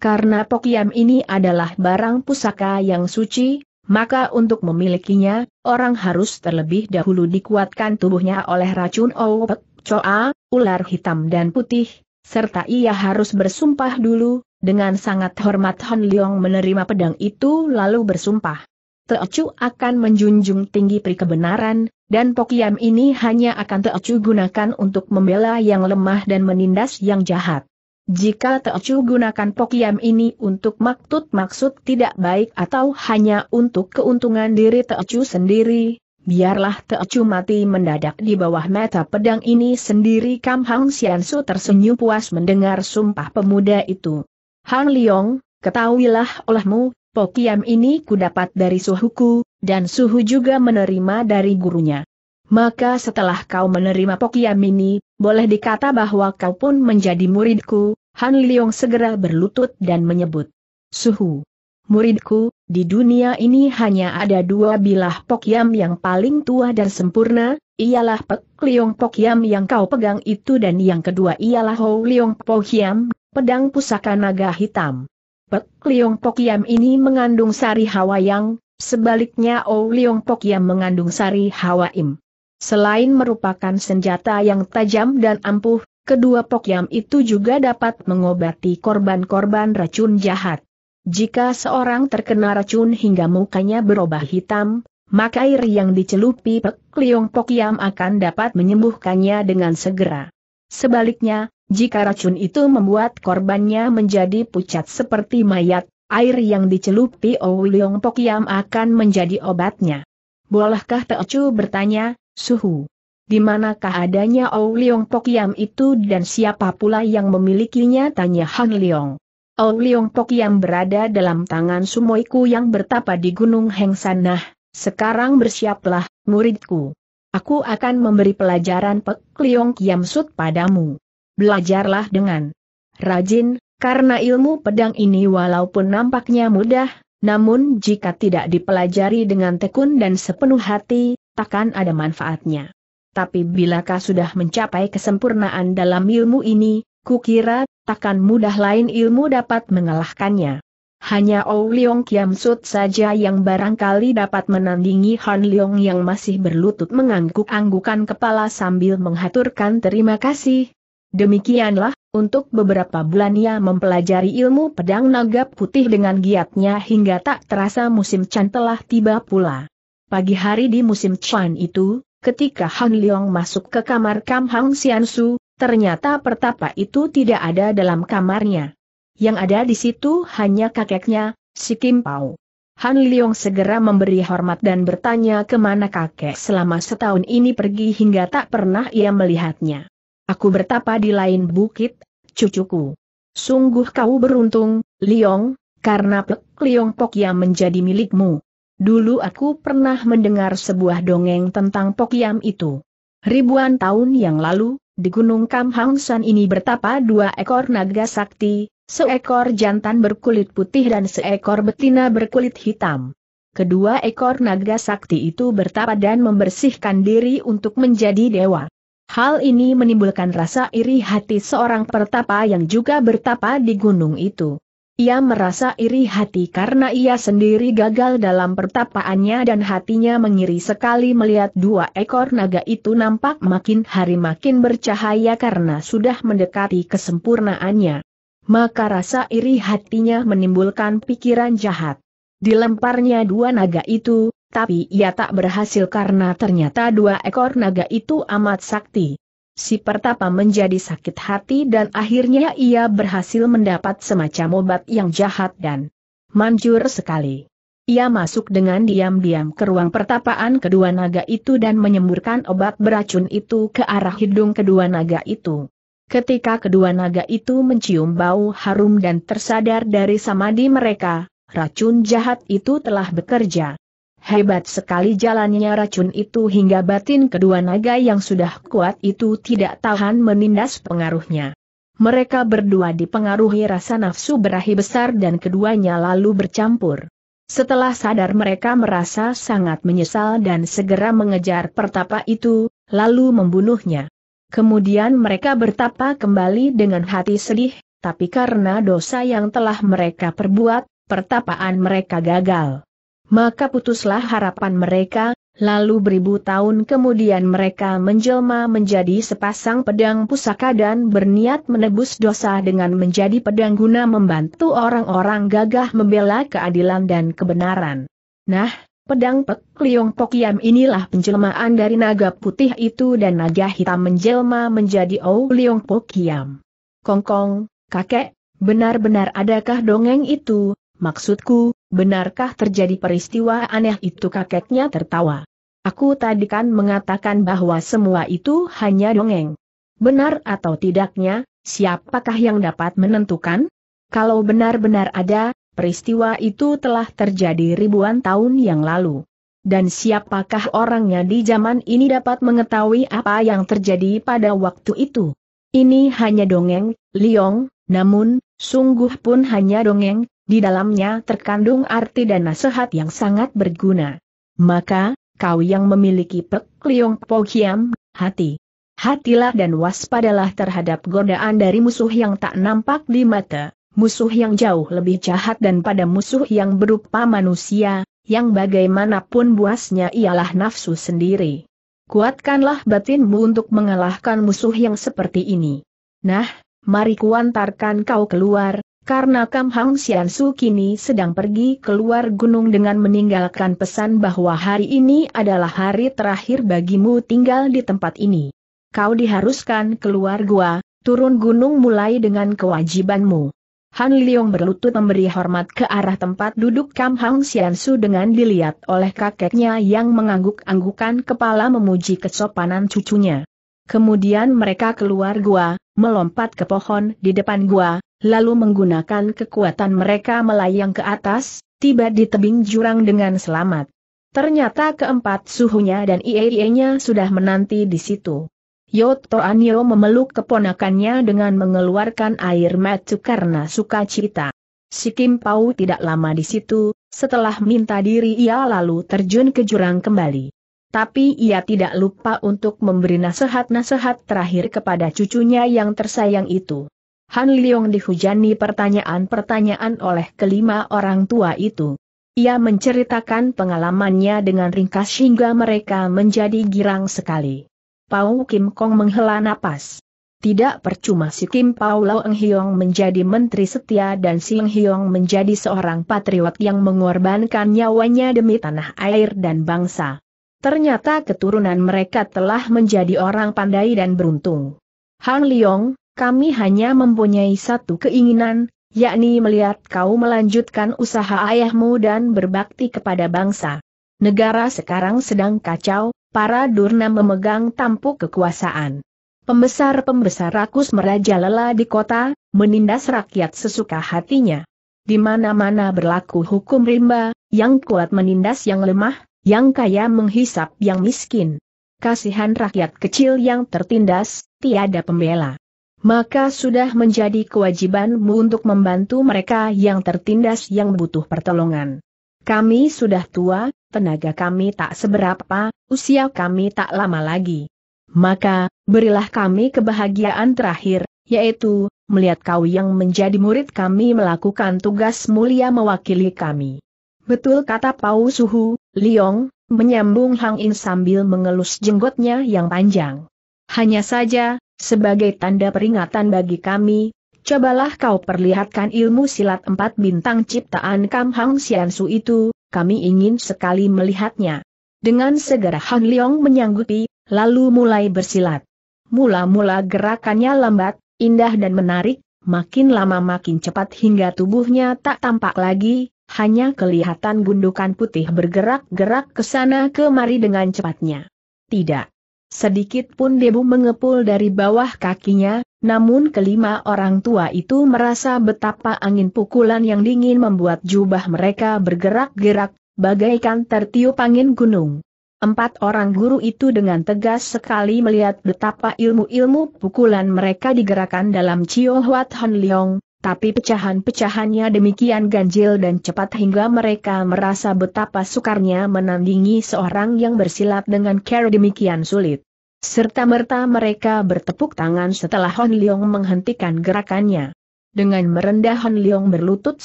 Speaker 1: Karena pokiam ini adalah barang pusaka yang suci, maka untuk memilikinya, orang harus terlebih dahulu dikuatkan tubuhnya oleh racun Owek coa, ular hitam dan putih, serta ia harus bersumpah dulu, dengan sangat hormat Han Leong menerima pedang itu lalu bersumpah. Teocu akan menjunjung tinggi pri kebenaran, dan pokiam ini hanya akan Teocu gunakan untuk membela yang lemah dan menindas yang jahat. Jika Teocu gunakan pokiam ini untuk maksud-maksud tidak baik atau hanya untuk keuntungan diri Teocu sendiri, biarlah Teocu mati mendadak di bawah mata pedang ini sendiri Kam Hang Xiansu tersenyum puas mendengar sumpah pemuda itu. Hang Liong, ketahuilah olehmu, pokiam ini kudapat dari suhuku, dan suhu juga menerima dari gurunya. Maka setelah kau menerima pokiam ini, boleh dikata bahwa kau pun menjadi muridku, Han Liong segera berlutut dan menyebut. Suhu. Muridku, di dunia ini hanya ada dua bilah pokyam yang paling tua dan sempurna, ialah Pek Liong Pokyam yang kau pegang itu dan yang kedua ialah Hou Liong Pokyam, pedang pusaka naga hitam. Pek Liong Pokyam ini mengandung sari hawa yang, sebaliknya Hou Liong Pokyam mengandung sari hawa im. Selain merupakan senjata yang tajam dan ampuh, kedua pokyam itu juga dapat mengobati korban-korban racun jahat. Jika seorang terkena racun hingga mukanya berubah hitam, maka air yang dicelupi Pek Liong Pokyam akan dapat menyembuhkannya dengan segera. Sebaliknya, jika racun itu membuat korbannya menjadi pucat seperti mayat, air yang dicelupi Owiliong Pokyam akan menjadi obatnya. Bolehkah Teocu bertanya, Suhu, di manakah adanya Ou Leong Yam itu dan siapa pula yang memilikinya tanya Han Leong. Ou Leong Yam berada dalam tangan sumoiku yang bertapa di Gunung Heng Sanah, sekarang bersiaplah, muridku. Aku akan memberi pelajaran Pek Leong Kiam Sut padamu. Belajarlah dengan rajin, karena ilmu pedang ini walaupun nampaknya mudah, namun jika tidak dipelajari dengan tekun dan sepenuh hati, takkan ada manfaatnya tapi bila kau sudah mencapai kesempurnaan dalam ilmu ini, kukira, takkan mudah lain ilmu dapat mengalahkannya. Hanya Ou Leong Kiam Sut saja yang barangkali dapat menandingi Han Leong yang masih berlutut mengangguk-anggukan kepala sambil menghaturkan terima kasih. Demikianlah, untuk beberapa bulan ia mempelajari ilmu pedang naga putih dengan giatnya hingga tak terasa musim Chan telah tiba pula. Pagi hari di musim Chan itu, Ketika Han Leong masuk ke kamar Kam Hang Su, ternyata pertapa itu tidak ada dalam kamarnya. Yang ada di situ hanya kakeknya, si Kim Pao. Han Leong segera memberi hormat dan bertanya kemana kakek selama setahun ini pergi hingga tak pernah ia melihatnya. Aku bertapa di lain bukit, cucuku. Sungguh kau beruntung, Leong, karena Pek Leong Pok yang menjadi milikmu. Dulu aku pernah mendengar sebuah dongeng tentang Pokiam itu. Ribuan tahun yang lalu, di Gunung Kamhangsan ini bertapa dua ekor naga sakti, seekor jantan berkulit putih dan seekor betina berkulit hitam. Kedua ekor naga sakti itu bertapa dan membersihkan diri untuk menjadi dewa. Hal ini menimbulkan rasa iri hati seorang pertapa yang juga bertapa di gunung itu. Ia merasa iri hati karena ia sendiri gagal dalam pertapaannya dan hatinya mengiri sekali melihat dua ekor naga itu nampak makin hari makin bercahaya karena sudah mendekati kesempurnaannya. Maka rasa iri hatinya menimbulkan pikiran jahat. Dilemparnya dua naga itu, tapi ia tak berhasil karena ternyata dua ekor naga itu amat sakti si pertapa menjadi sakit hati dan akhirnya ia berhasil mendapat semacam obat yang jahat dan manjur sekali. Ia masuk dengan diam-diam ke ruang pertapaan kedua naga itu dan menyemburkan obat beracun itu ke arah hidung kedua naga itu. Ketika kedua naga itu mencium bau harum dan tersadar dari samadi mereka, racun jahat itu telah bekerja. Hebat sekali jalannya racun itu hingga batin kedua naga yang sudah kuat itu tidak tahan menindas pengaruhnya. Mereka berdua dipengaruhi rasa nafsu berahi besar dan keduanya lalu bercampur. Setelah sadar mereka merasa sangat menyesal dan segera mengejar pertapa itu, lalu membunuhnya. Kemudian mereka bertapa kembali dengan hati sedih, tapi karena dosa yang telah mereka perbuat, pertapaan mereka gagal maka putuslah harapan mereka, lalu beribu tahun kemudian mereka menjelma menjadi sepasang pedang pusaka dan berniat menebus dosa dengan menjadi pedang guna membantu orang-orang gagah membela keadilan dan kebenaran. Nah, pedang Pek Liong Pokiam inilah penjelmaan dari naga putih itu dan naga hitam menjelma menjadi O Liong Pokiam. Kongkong, kakek, benar-benar adakah dongeng itu? Maksudku, benarkah terjadi peristiwa aneh itu kakeknya tertawa. Aku tadi kan mengatakan bahwa semua itu hanya dongeng. Benar atau tidaknya, siapakah yang dapat menentukan? Kalau benar-benar ada, peristiwa itu telah terjadi ribuan tahun yang lalu. Dan siapakah orangnya di zaman ini dapat mengetahui apa yang terjadi pada waktu itu? Ini hanya dongeng, Liong, namun, sungguh pun hanya dongeng, di dalamnya terkandung arti dan nasihat yang sangat berguna. Maka, kau yang memiliki pek liong Kiam, hati. Hatilah dan waspadalah terhadap godaan dari musuh yang tak nampak di mata, musuh yang jauh lebih jahat dan pada musuh yang berupa manusia, yang bagaimanapun buasnya ialah nafsu sendiri. Kuatkanlah batinmu untuk mengalahkan musuh yang seperti ini. Nah, mari kuantarkan kau keluar, karena Kam Hang Xian Su kini sedang pergi keluar gunung dengan meninggalkan pesan bahwa hari ini adalah hari terakhir bagimu tinggal di tempat ini. Kau diharuskan keluar gua, turun gunung mulai dengan kewajibanmu. Han Liong berlutut memberi hormat ke arah tempat duduk Kam Hang Xian Su dengan dilihat oleh kakeknya yang mengangguk-anggukan kepala memuji kesopanan cucunya. Kemudian mereka keluar gua, melompat ke pohon di depan gua, lalu menggunakan kekuatan mereka melayang ke atas, tiba di tebing jurang dengan selamat. Ternyata keempat suhunya dan IEIE-nya sudah menanti di situ. Yoto Anyo memeluk keponakannya dengan mengeluarkan air mata karena sukacita. Si Kim Pau tidak lama di situ, setelah minta diri ia lalu terjun ke jurang kembali. Tapi ia tidak lupa untuk memberi nasihat-nasihat terakhir kepada cucunya yang tersayang itu. Han Leong dihujani pertanyaan-pertanyaan oleh kelima orang tua itu. Ia menceritakan pengalamannya dengan ringkas hingga mereka menjadi girang sekali. Pau Kim Kong menghela napas. Tidak percuma si Kim Pau Lau Eng Hiong menjadi menteri setia dan si Eng Hiong menjadi seorang patriot yang mengorbankan nyawanya demi tanah air dan bangsa. Ternyata keturunan mereka telah menjadi orang pandai dan beruntung. Han Leong, kami hanya mempunyai satu keinginan, yakni melihat kau melanjutkan usaha ayahmu dan berbakti kepada bangsa. Negara sekarang sedang kacau, para durna memegang tampuk kekuasaan. Pembesar-pembesar rakus merajalela di kota, menindas rakyat sesuka hatinya. Di mana-mana berlaku hukum rimba, yang kuat menindas yang lemah, yang kaya menghisap yang miskin. Kasihan rakyat kecil yang tertindas, tiada pembela maka sudah menjadi kewajibanmu untuk membantu mereka yang tertindas yang butuh pertolongan. Kami sudah tua, tenaga kami tak seberapa, usia kami tak lama lagi. Maka, berilah kami kebahagiaan terakhir, yaitu, melihat kau yang menjadi murid kami melakukan tugas mulia mewakili kami. Betul kata Pau Suhu, Liong, menyambung Hang In sambil mengelus jenggotnya yang panjang. Hanya saja, sebagai tanda peringatan bagi kami, cobalah kau perlihatkan ilmu silat empat bintang ciptaan Kam Hang Xiansu itu, kami ingin sekali melihatnya. Dengan segera Han Leong menyanggupi, lalu mulai bersilat. Mula-mula gerakannya lambat, indah dan menarik, makin lama makin cepat hingga tubuhnya tak tampak lagi, hanya kelihatan gundukan putih bergerak-gerak ke sana kemari dengan cepatnya. Tidak Sedikit pun debu mengepul dari bawah kakinya, namun kelima orang tua itu merasa betapa angin pukulan yang dingin membuat jubah mereka bergerak-gerak, bagaikan tertiup angin gunung. Empat orang guru itu dengan tegas sekali melihat betapa ilmu-ilmu pukulan mereka digerakkan dalam Chio Huat Han Leong, tapi pecahan-pecahannya demikian ganjil dan cepat hingga mereka merasa betapa sukarnya menandingi seorang yang bersilat dengan cara demikian sulit. Serta merta mereka bertepuk tangan setelah Hon Leong menghentikan gerakannya. Dengan merendah Hon Leong berlutut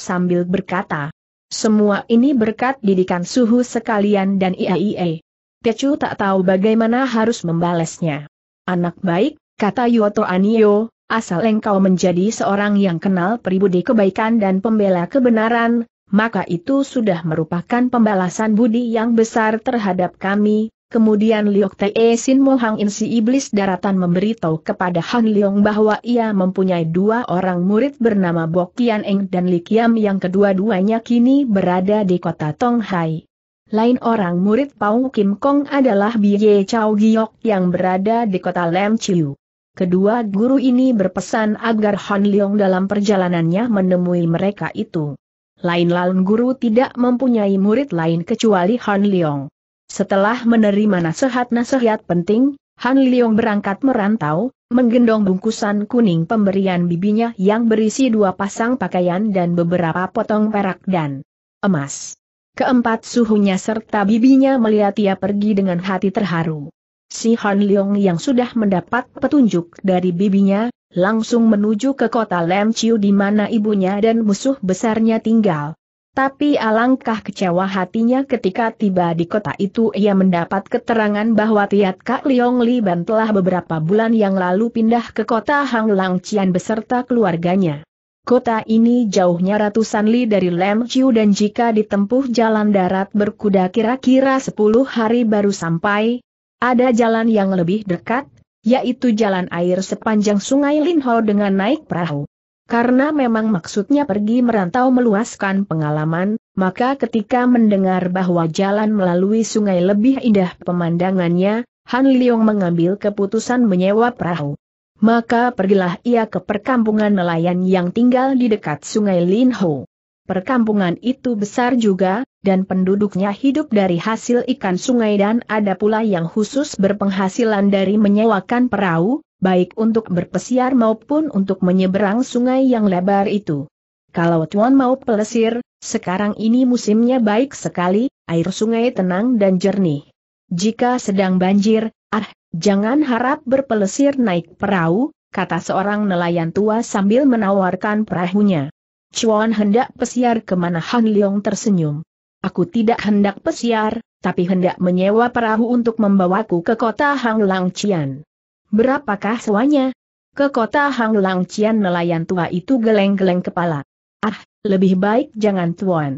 Speaker 1: sambil berkata, Semua ini berkat didikan suhu sekalian dan iaie. Tecu tak tahu bagaimana harus membalasnya. Anak baik, kata Yoto Anio, Asal engkau menjadi seorang yang kenal pribudi kebaikan dan pembela kebenaran, maka itu sudah merupakan pembalasan budi yang besar terhadap kami. Kemudian Liok Te Sin Mo Hang In iblis daratan memberitahu kepada Han Leong bahwa ia mempunyai dua orang murid bernama Bok Kian Eng dan Li Kiam yang kedua-duanya kini berada di kota Tonghai. Lain orang murid Pau Kim Kong adalah Biye Chow Giok yang berada di kota Lam Chiu. Kedua guru ini berpesan agar Han Leong dalam perjalanannya menemui mereka itu. Lain lain guru tidak mempunyai murid lain kecuali Han Leong. Setelah menerima nasihat-nasihat penting, Han Leong berangkat merantau, menggendong bungkusan kuning pemberian bibinya yang berisi dua pasang pakaian dan beberapa potong perak dan emas. Keempat suhunya serta bibinya melihat ia pergi dengan hati terharu. Si Han Leong yang sudah mendapat petunjuk dari bibinya, langsung menuju ke kota Lam Chiu di mana ibunya dan musuh besarnya tinggal. Tapi alangkah kecewa hatinya ketika tiba di kota itu ia mendapat keterangan bahwa Tiat Kak Leong Ban telah beberapa bulan yang lalu pindah ke kota Hang Lang Chian beserta keluarganya. Kota ini jauhnya ratusan li dari Lam Chiu dan jika ditempuh jalan darat berkuda kira-kira 10 hari baru sampai, ada jalan yang lebih dekat, yaitu jalan air sepanjang sungai Linho dengan naik perahu. Karena memang maksudnya pergi merantau meluaskan pengalaman, maka ketika mendengar bahwa jalan melalui sungai lebih indah pemandangannya, Han Liong mengambil keputusan menyewa perahu. Maka pergilah ia ke perkampungan nelayan yang tinggal di dekat sungai Linho. Perkampungan itu besar juga, dan penduduknya hidup dari hasil ikan sungai dan ada pula yang khusus berpenghasilan dari menyewakan perahu, baik untuk berpesiar maupun untuk menyeberang sungai yang lebar itu. Kalau Tuan mau pelesir, sekarang ini musimnya baik sekali, air sungai tenang dan jernih. Jika sedang banjir, ah, jangan harap berpelesir naik perahu, kata seorang nelayan tua sambil menawarkan perahunya. Chuan hendak pesiar kemana Han Leong tersenyum. Aku tidak hendak pesiar, tapi hendak menyewa perahu untuk membawaku ke kota Hang Lang Chian. Berapakah sewanya? Ke kota Hang Lang Chian nelayan tua itu geleng-geleng kepala. Ah, lebih baik jangan Chuan.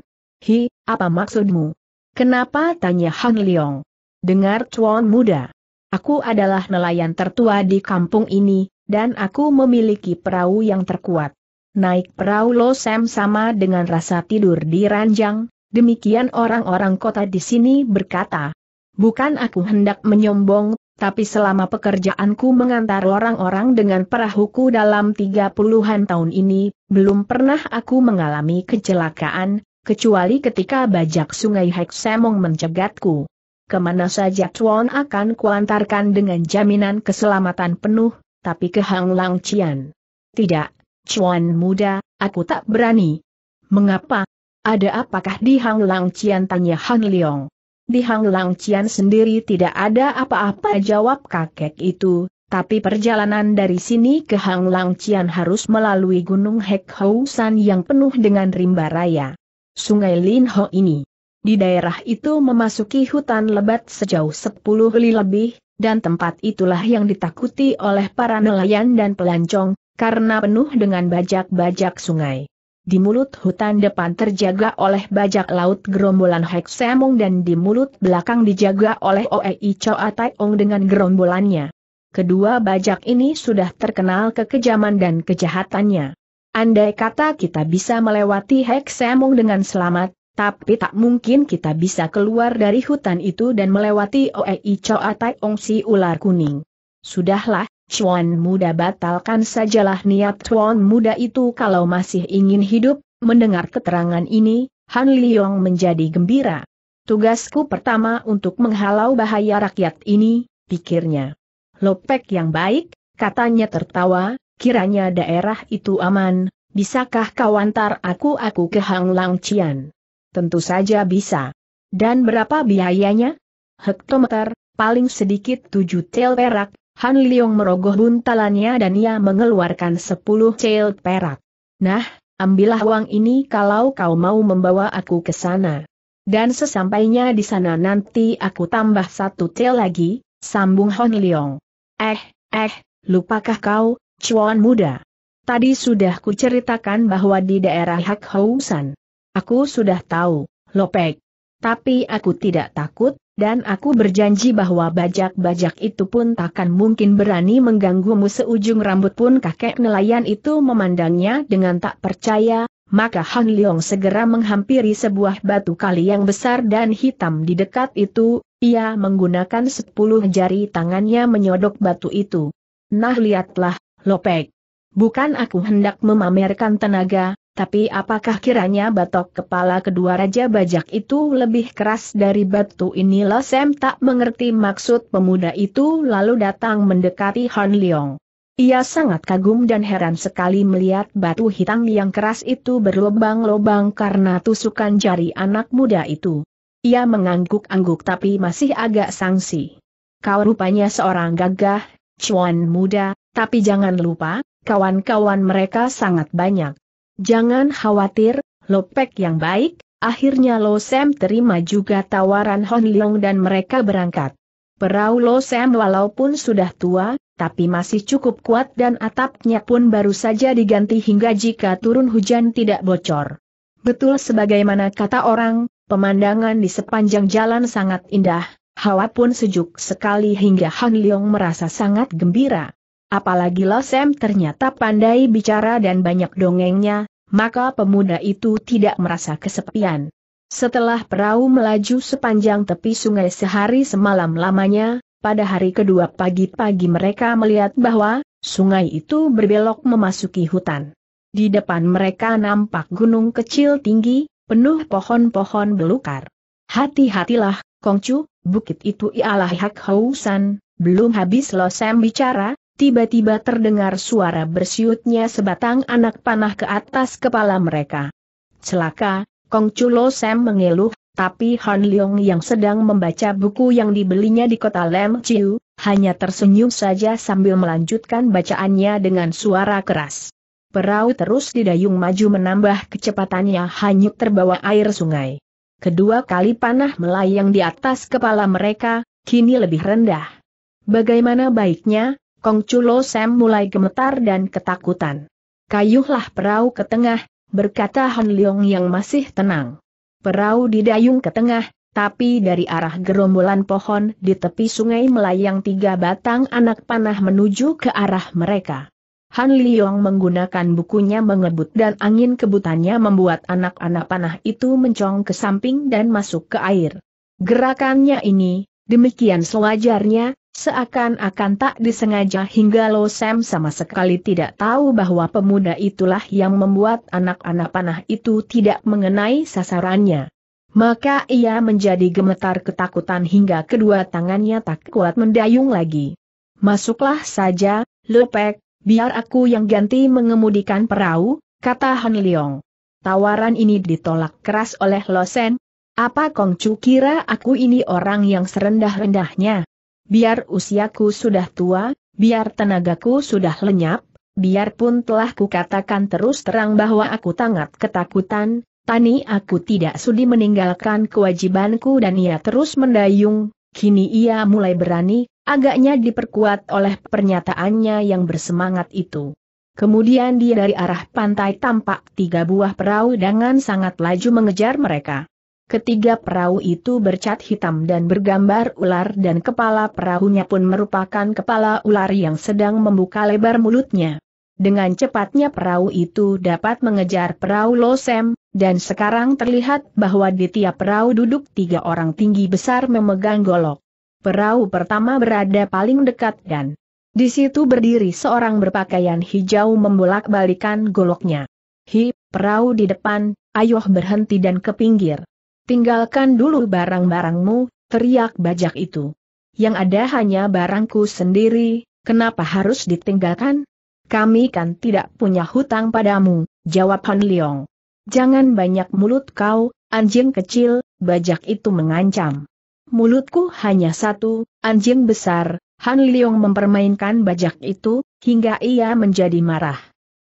Speaker 1: Hi, apa maksudmu? Kenapa tanya Han Leong? Dengar Chuan muda. Aku adalah nelayan tertua di kampung ini, dan aku memiliki perahu yang terkuat. Naik perahu Lo Sam sama dengan rasa tidur di ranjang, demikian orang-orang kota di sini berkata. Bukan aku hendak menyombong, tapi selama pekerjaanku mengantar orang-orang dengan perahuku dalam tiga puluhan tahun ini, belum pernah aku mengalami kecelakaan, kecuali ketika bajak sungai Heksemong mencegatku. Kemana saja Chuan akan kuantarkan dengan jaminan keselamatan penuh, tapi ke Hang Lang Cian. Tidak, Cuan muda, aku tak berani. Mengapa? Ada apakah di Hang Lang Cian tanya Han Leong. Di Hang Lang Cian sendiri tidak ada apa-apa jawab kakek itu, tapi perjalanan dari sini ke Hang Lang Cian harus melalui Gunung Hek Hou San yang penuh dengan rimba raya. Sungai Lin Ho ini. Di daerah itu memasuki hutan lebat sejauh 10 li lebih, dan tempat itulah yang ditakuti oleh para nelayan dan pelancong, karena penuh dengan bajak-bajak sungai. Di mulut hutan depan terjaga oleh bajak laut gerombolan Hek dan di mulut belakang dijaga oleh Oei Choa Ong dengan gerombolannya. Kedua bajak ini sudah terkenal kekejaman dan kejahatannya. Andai kata kita bisa melewati Hek dengan selamat, tapi tak mungkin kita bisa keluar dari hutan itu dan melewati Oei Choa Taiong si ular kuning. Sudahlah, Cuan muda batalkan sajalah niat Chuan muda itu kalau masih ingin hidup, mendengar keterangan ini, Han Liyong menjadi gembira. Tugasku pertama untuk menghalau bahaya rakyat ini, pikirnya. Lopek yang baik, katanya tertawa, kiranya daerah itu aman, bisakah kau antar aku-aku ke Hang Lang Cian? Tentu saja bisa. Dan berapa biayanya? Hektometer, paling sedikit tujuh tel perak, Han Liong merogoh buntalannya dan ia mengeluarkan sepuluh cel perak. Nah, ambillah uang ini kalau kau mau membawa aku ke sana. Dan sesampainya di sana nanti aku tambah satu cel lagi, sambung Han Liong. Eh, eh, lupakah kau, cuan muda? Tadi sudah kuceritakan bahwa di daerah Hak Housan. Aku sudah tahu, Lopek. Tapi aku tidak takut, dan aku berjanji bahwa bajak-bajak itu pun takkan mungkin berani mengganggumu seujung rambut pun kakek nelayan itu memandangnya dengan tak percaya, maka Han Leong segera menghampiri sebuah batu kali yang besar dan hitam di dekat itu, ia menggunakan sepuluh jari tangannya menyodok batu itu. Nah lihatlah, Lopek. Bukan aku hendak memamerkan tenaga, tapi apakah kiranya batok kepala kedua Raja Bajak itu lebih keras dari batu ini? Lo Sam tak mengerti maksud pemuda itu lalu datang mendekati Han Leong. Ia sangat kagum dan heran sekali melihat batu hitam yang keras itu berlobang-lobang karena tusukan jari anak muda itu. Ia mengangguk-angguk tapi masih agak sangsi. Kau rupanya seorang gagah, cuan muda, tapi jangan lupa, kawan-kawan mereka sangat banyak. Jangan khawatir, Lopek yang baik, akhirnya Lo Sam terima juga tawaran Hon Leong dan mereka berangkat. Perahu Lo Sam walaupun sudah tua, tapi masih cukup kuat dan atapnya pun baru saja diganti hingga jika turun hujan tidak bocor. Betul sebagaimana kata orang, pemandangan di sepanjang jalan sangat indah, hawa pun sejuk sekali hingga Han Leong merasa sangat gembira. Apalagi Losem ternyata pandai bicara dan banyak dongengnya, maka pemuda itu tidak merasa kesepian. Setelah perahu melaju sepanjang tepi sungai sehari semalam lamanya, pada hari kedua pagi-pagi mereka melihat bahwa sungai itu berbelok memasuki hutan. Di depan mereka nampak gunung kecil tinggi, penuh pohon-pohon belukar. Hati-hatilah, Kongcu, bukit itu ialah Hak hausan. belum habis Losem bicara, tiba-tiba terdengar suara bersiutnya sebatang anak panah ke atas kepala mereka. Celaka, Kong Chulo Sam mengeluh, tapi Han Leong yang sedang membaca buku yang dibelinya di kota Lem Chiu, hanya tersenyum saja sambil melanjutkan bacaannya dengan suara keras. Perahu terus didayung maju menambah kecepatannya hanyut terbawa air sungai. Kedua kali panah melayang di atas kepala mereka, kini lebih rendah. Bagaimana baiknya, Kong Chulo Sam mulai gemetar dan ketakutan. Kayuhlah perahu ke tengah, berkata Han Leong yang masih tenang. Perahu didayung ke tengah, tapi dari arah gerombolan pohon di tepi sungai melayang tiga batang anak panah menuju ke arah mereka. Han Leong menggunakan bukunya mengebut dan angin kebutannya membuat anak-anak panah itu mencong ke samping dan masuk ke air. Gerakannya ini, demikian sewajarnya, Seakan-akan tak disengaja hingga Lo Sam sama sekali tidak tahu bahwa pemuda itulah yang membuat anak-anak panah itu tidak mengenai sasarannya. Maka ia menjadi gemetar ketakutan hingga kedua tangannya tak kuat mendayung lagi. Masuklah saja, Lepek, biar aku yang ganti mengemudikan perahu, kata Han Leong. Tawaran ini ditolak keras oleh Lo Sen. Apa Kongcu kira aku ini orang yang serendah-rendahnya? biar usiaku sudah tua, biar tenagaku sudah lenyap, biarpun telah kukatakan terus terang bahwa aku sangat ketakutan, tani aku tidak sudi meninggalkan kewajibanku dan ia terus mendayung, kini ia mulai berani, agaknya diperkuat oleh pernyataannya yang bersemangat itu. Kemudian dia dari arah pantai tampak tiga buah perahu dengan sangat laju mengejar mereka. Ketiga perahu itu bercat hitam dan bergambar ular dan kepala perahunya pun merupakan kepala ular yang sedang membuka lebar mulutnya. Dengan cepatnya perahu itu dapat mengejar perahu Losem, dan sekarang terlihat bahwa di tiap perahu duduk tiga orang tinggi besar memegang golok. Perahu pertama berada paling dekat dan di situ berdiri seorang berpakaian hijau membolak-balikan goloknya. Hi, perahu di depan, ayoh berhenti dan ke pinggir. Tinggalkan dulu barang-barangmu, teriak bajak itu. Yang ada hanya barangku sendiri, kenapa harus ditinggalkan? Kami kan tidak punya hutang padamu, jawab Han Leong. Jangan banyak mulut kau, anjing kecil, bajak itu mengancam. Mulutku hanya satu, anjing besar, Han Leong mempermainkan bajak itu, hingga ia menjadi marah.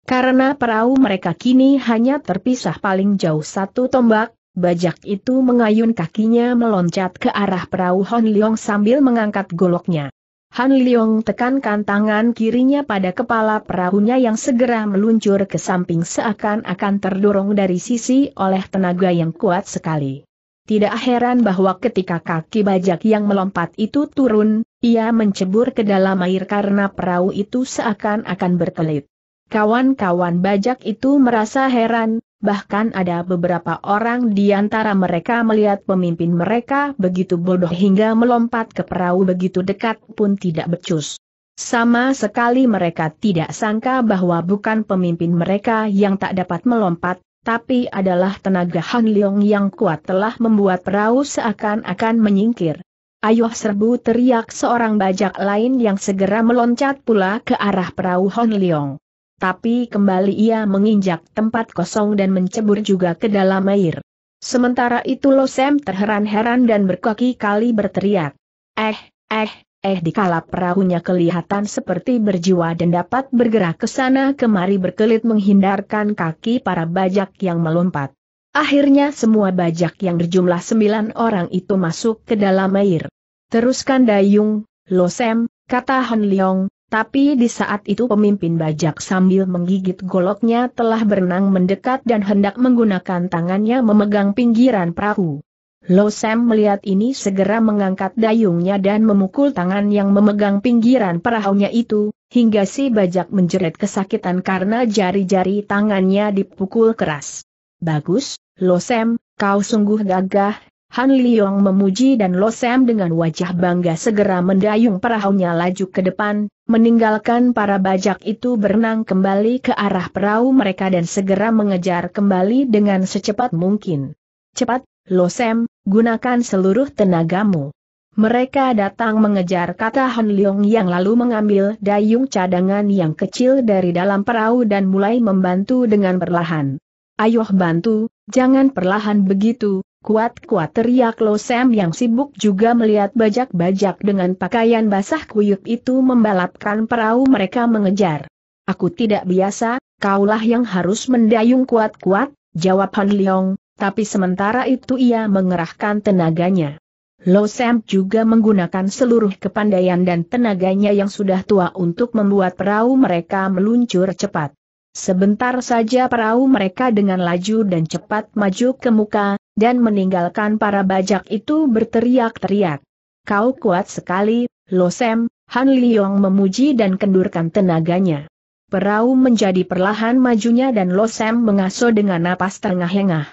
Speaker 1: Karena perahu mereka kini hanya terpisah paling jauh satu tombak, Bajak itu mengayun kakinya meloncat ke arah perahu Han Leong sambil mengangkat goloknya. Han Leong tekankan tangan kirinya pada kepala perahunya yang segera meluncur ke samping seakan-akan terdorong dari sisi oleh tenaga yang kuat sekali. Tidak heran bahwa ketika kaki bajak yang melompat itu turun, ia mencebur ke dalam air karena perahu itu seakan-akan berkelit. Kawan-kawan bajak itu merasa heran, bahkan ada beberapa orang di antara mereka melihat pemimpin mereka begitu bodoh hingga melompat ke perahu begitu dekat pun tidak becus. Sama sekali mereka tidak sangka bahwa bukan pemimpin mereka yang tak dapat melompat, tapi adalah tenaga Han Leong yang kuat telah membuat perahu seakan-akan menyingkir. Ayo serbu teriak seorang bajak lain yang segera meloncat pula ke arah perahu Han Leong tapi kembali ia menginjak tempat kosong dan mencebur juga ke dalam air. Sementara itu Losem terheran-heran dan berkaki kali berteriak. Eh, eh, eh Di dikala perahunya kelihatan seperti berjiwa dan dapat bergerak ke sana kemari berkelit menghindarkan kaki para bajak yang melompat. Akhirnya semua bajak yang berjumlah sembilan orang itu masuk ke dalam air. Teruskan dayung, Losem, kata Han Leong, tapi di saat itu pemimpin bajak sambil menggigit goloknya telah berenang mendekat dan hendak menggunakan tangannya memegang pinggiran perahu. Lo Sam melihat ini segera mengangkat dayungnya dan memukul tangan yang memegang pinggiran perahunya itu, hingga si bajak menjerit kesakitan karena jari-jari tangannya dipukul keras. Bagus, Lo Sam, kau sungguh gagah, Han Liyong memuji dan Lo Sam dengan wajah bangga segera mendayung perahunya laju ke depan, meninggalkan para bajak itu berenang kembali ke arah perahu mereka dan segera mengejar kembali dengan secepat mungkin. Cepat, Losem, gunakan seluruh tenagamu. Mereka datang mengejar kata Han Leong yang lalu mengambil dayung cadangan yang kecil dari dalam perahu dan mulai membantu dengan perlahan. Ayoh bantu, jangan perlahan begitu, Kuat-kuat teriak Lo Sam yang sibuk juga melihat bajak-bajak dengan pakaian basah kuyup itu membalapkan perahu mereka mengejar. Aku tidak biasa, kaulah yang harus mendayung kuat-kuat, jawab Han Leong, tapi sementara itu ia mengerahkan tenaganya. Lo Sam juga menggunakan seluruh kepandaian dan tenaganya yang sudah tua untuk membuat perahu mereka meluncur cepat. Sebentar saja perahu mereka dengan laju dan cepat maju ke muka, dan meninggalkan para bajak itu berteriak-teriak. Kau kuat sekali, Losem. Han Liyong memuji dan kendurkan tenaganya. Perahu menjadi perlahan majunya dan Losem mengasuh mengaso dengan napas terengah-engah.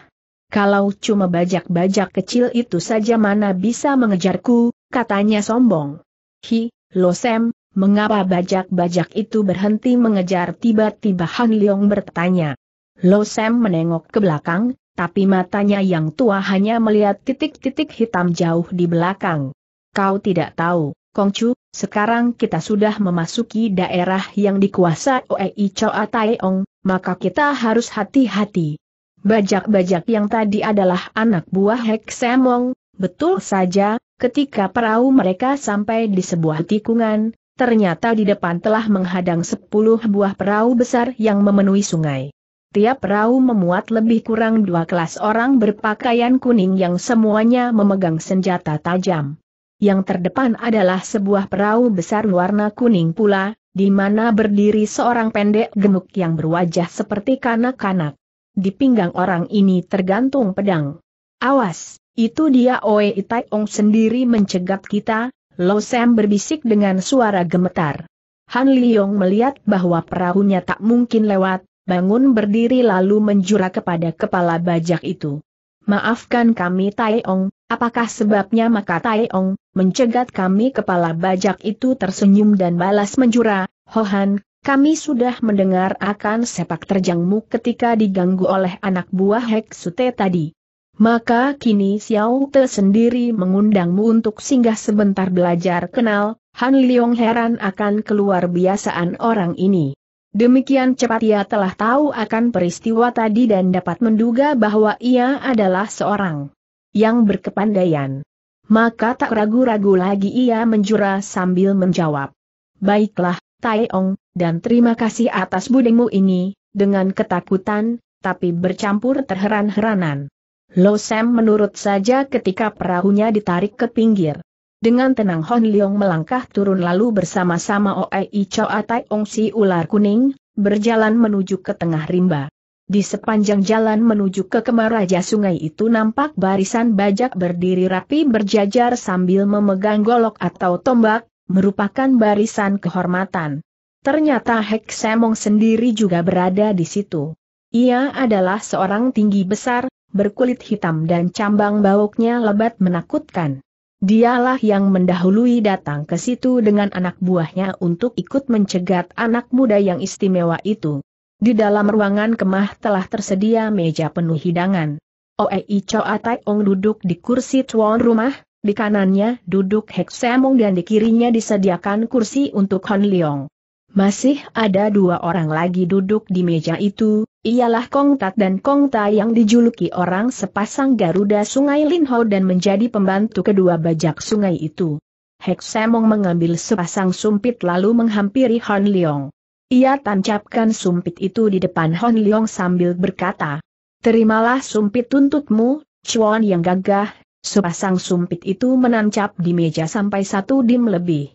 Speaker 1: Kalau cuma bajak-bajak kecil itu saja mana bisa mengejarku, katanya sombong. Hi, Losem. mengapa bajak-bajak itu berhenti mengejar tiba-tiba Han Liyong bertanya. Losem menengok ke belakang, tapi matanya yang tua hanya melihat titik-titik hitam jauh di belakang. Kau tidak tahu, Kongcu, sekarang kita sudah memasuki daerah yang dikuasai Oei Choa Taeyong, maka kita harus hati-hati. Bajak-bajak yang tadi adalah anak buah Heksemong, betul saja, ketika perahu mereka sampai di sebuah tikungan, ternyata di depan telah menghadang sepuluh buah perahu besar yang memenuhi sungai. Tiap perahu memuat lebih kurang dua kelas orang berpakaian kuning yang semuanya memegang senjata tajam. Yang terdepan adalah sebuah perahu besar warna kuning pula, di mana berdiri seorang pendek gemuk yang berwajah seperti kanak-kanak. Di pinggang orang ini tergantung pedang. Awas, itu dia Oe Itaiong sendiri mencegat kita, Lo Sam berbisik dengan suara gemetar. Han Liyong melihat bahwa perahunya tak mungkin lewat, bangun berdiri lalu menjura kepada kepala bajak itu. Maafkan kami Taiong, apakah sebabnya maka Taiong, mencegat kami kepala bajak itu tersenyum dan balas menjura, Hohan, kami sudah mendengar akan sepak terjangmu ketika diganggu oleh anak buah Sute tadi. Maka kini Xiao Te sendiri mengundangmu untuk singgah sebentar belajar kenal, Han Leong heran akan keluar biasaan orang ini. Demikian cepat ia telah tahu akan peristiwa tadi dan dapat menduga bahwa ia adalah seorang yang berkepandaian. Maka tak ragu-ragu lagi ia menjura sambil menjawab. Baiklah, Taeong, dan terima kasih atas budimu ini, dengan ketakutan, tapi bercampur terheran-heranan. Lo Sam menurut saja ketika perahunya ditarik ke pinggir. Dengan tenang Hon Leong melangkah turun lalu bersama-sama Oei Choa Tai Ong Si Ular Kuning, berjalan menuju ke tengah rimba. Di sepanjang jalan menuju ke kemaraja sungai itu nampak barisan bajak berdiri rapi berjajar sambil memegang golok atau tombak, merupakan barisan kehormatan. Ternyata Hek Semong sendiri juga berada di situ. Ia adalah seorang tinggi besar, berkulit hitam dan cambang bauknya lebat menakutkan. Dialah yang mendahului datang ke situ dengan anak buahnya untuk ikut mencegat anak muda yang istimewa itu. Di dalam ruangan kemah telah tersedia meja penuh hidangan. Oei Choa Ong duduk di kursi tuan rumah, di kanannya duduk Hek Semong dan di kirinya disediakan kursi untuk Hon Leong. Masih ada dua orang lagi duduk di meja itu, ialah Kong Tat dan Kong Ta yang dijuluki orang sepasang Garuda Sungai Linho dan menjadi pembantu kedua bajak sungai itu. Hek Semong mengambil sepasang sumpit lalu menghampiri Hon Leong. Ia tancapkan sumpit itu di depan Hon Leong sambil berkata, Terimalah sumpit tuntutmu, Chuan yang gagah, sepasang sumpit itu menancap di meja sampai satu dim lebih.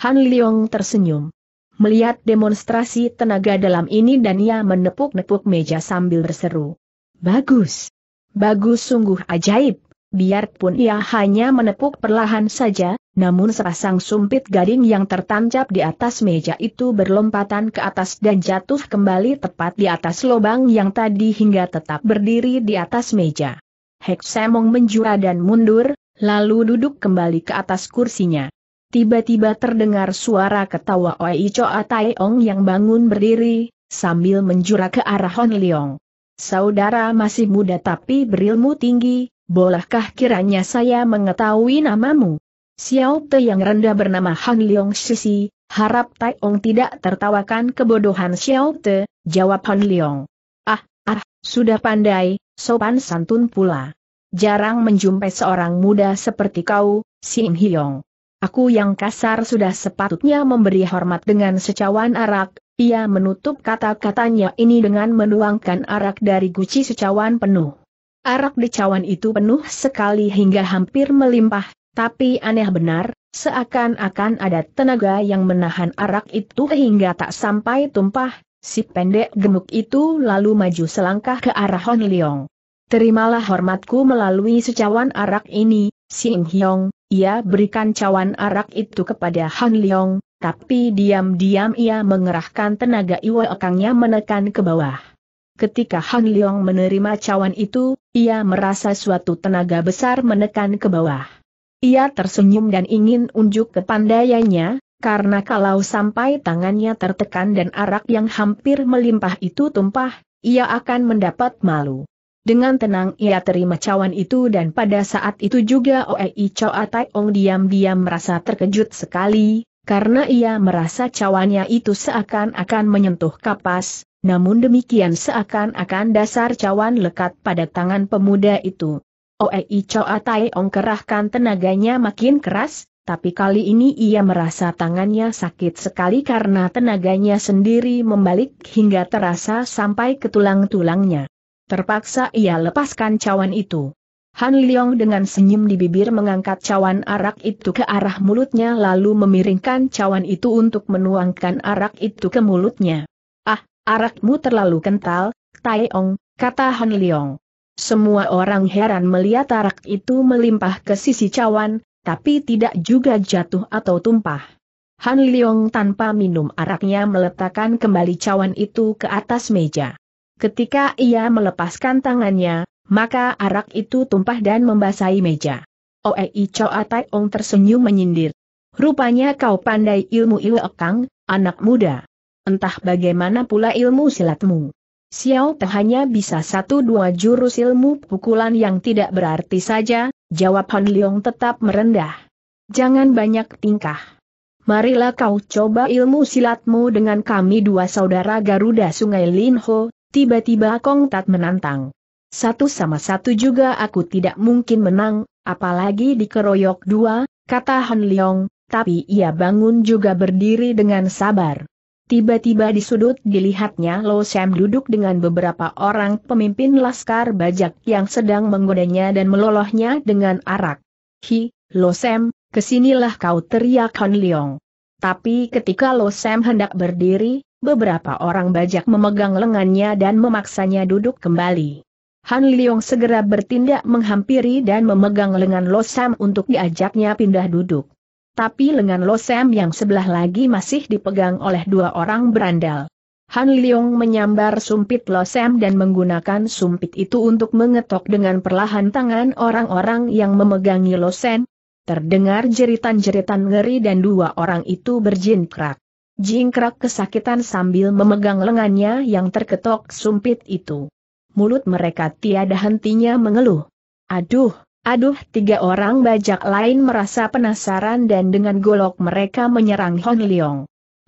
Speaker 1: Han Leong tersenyum melihat demonstrasi tenaga dalam ini dan ia menepuk-nepuk meja sambil berseru. Bagus. Bagus sungguh ajaib. Biarpun ia hanya menepuk perlahan saja, namun sepasang sumpit gading yang tertancap di atas meja itu berlompatan ke atas dan jatuh kembali tepat di atas lubang yang tadi hingga tetap berdiri di atas meja. Heksemong menjura dan mundur, lalu duduk kembali ke atas kursinya. Tiba-tiba terdengar suara ketawa Oi Choa Ong yang bangun berdiri, sambil menjura ke arah Hon Leong. Saudara masih muda tapi berilmu tinggi, bolehkah kiranya saya mengetahui namamu? Xiao Te yang rendah bernama Han Leong Sisi, harap Ong tidak tertawakan kebodohan Xiao Te, jawab Hon Leong. Ah, ah, sudah pandai, sopan santun pula. Jarang menjumpai seorang muda seperti kau, Sim Hyong. Aku yang kasar sudah sepatutnya memberi hormat dengan secawan arak, ia menutup kata-katanya ini dengan menuangkan arak dari guci secawan penuh. Arak di cawan itu penuh sekali hingga hampir melimpah, tapi aneh benar, seakan-akan ada tenaga yang menahan arak itu hingga tak sampai tumpah, si pendek gemuk itu lalu maju selangkah ke arah Hon Leong. Terimalah hormatku melalui secawan arak ini, Sim Hyong, ia berikan cawan arak itu kepada Han Leong, tapi diam-diam ia mengerahkan tenaga iwa ekangnya menekan ke bawah. Ketika Han Leong menerima cawan itu, ia merasa suatu tenaga besar menekan ke bawah. Ia tersenyum dan ingin unjuk ke kepandaiannya, karena kalau sampai tangannya tertekan dan arak yang hampir melimpah itu tumpah, ia akan mendapat malu. Dengan tenang ia terima cawan itu dan pada saat itu juga Oei Choa Ong diam-diam merasa terkejut sekali, karena ia merasa cawannya itu seakan-akan menyentuh kapas, namun demikian seakan-akan dasar cawan lekat pada tangan pemuda itu. Oei Choa Ong kerahkan tenaganya makin keras, tapi kali ini ia merasa tangannya sakit sekali karena tenaganya sendiri membalik hingga terasa sampai ke tulang-tulangnya. Terpaksa ia lepaskan cawan itu. Han Leong dengan senyum di bibir mengangkat cawan arak itu ke arah mulutnya lalu memiringkan cawan itu untuk menuangkan arak itu ke mulutnya. Ah, arakmu terlalu kental, Tai Ong, kata Han Leong. Semua orang heran melihat arak itu melimpah ke sisi cawan, tapi tidak juga jatuh atau tumpah. Han Leong tanpa minum araknya meletakkan kembali cawan itu ke atas meja. Ketika ia melepaskan tangannya, maka arak itu tumpah dan membasahi meja. Oei Choa Tai Ong tersenyum menyindir. Rupanya kau pandai ilmu ilokang, anak muda. Entah bagaimana pula ilmu silatmu. Xiao Te hanya bisa satu dua jurus ilmu pukulan yang tidak berarti saja, jawab Han Leong tetap merendah. Jangan banyak tingkah. Marilah kau coba ilmu silatmu dengan kami dua saudara Garuda Sungai Linho, Tiba-tiba Kong Tat menantang. Satu sama satu juga aku tidak mungkin menang, apalagi dikeroyok dua, kata Han Leong, tapi ia bangun juga berdiri dengan sabar. Tiba-tiba di sudut dilihatnya Lo Sam duduk dengan beberapa orang pemimpin laskar bajak yang sedang menggodanya dan melolohnya dengan arak. Hi, Lo Sam, kesinilah kau teriak Han Leong. Tapi ketika Lo Sam hendak berdiri, beberapa orang bajak memegang lengannya dan memaksanya duduk kembali. Han Liong segera bertindak menghampiri dan memegang lengan Lo Sam untuk diajaknya pindah duduk. Tapi lengan Lo Sam yang sebelah lagi masih dipegang oleh dua orang berandal. Han Liong menyambar sumpit Lo Sam dan menggunakan sumpit itu untuk mengetok dengan perlahan tangan orang-orang yang memegangi Lo Sam. Terdengar jeritan-jeritan ngeri dan dua orang itu berjinkrak. Jingkrak kesakitan sambil memegang lengannya yang terketok sumpit itu. Mulut mereka tiada hentinya mengeluh. Aduh, aduh tiga orang bajak lain merasa penasaran dan dengan golok mereka menyerang Hon Leong.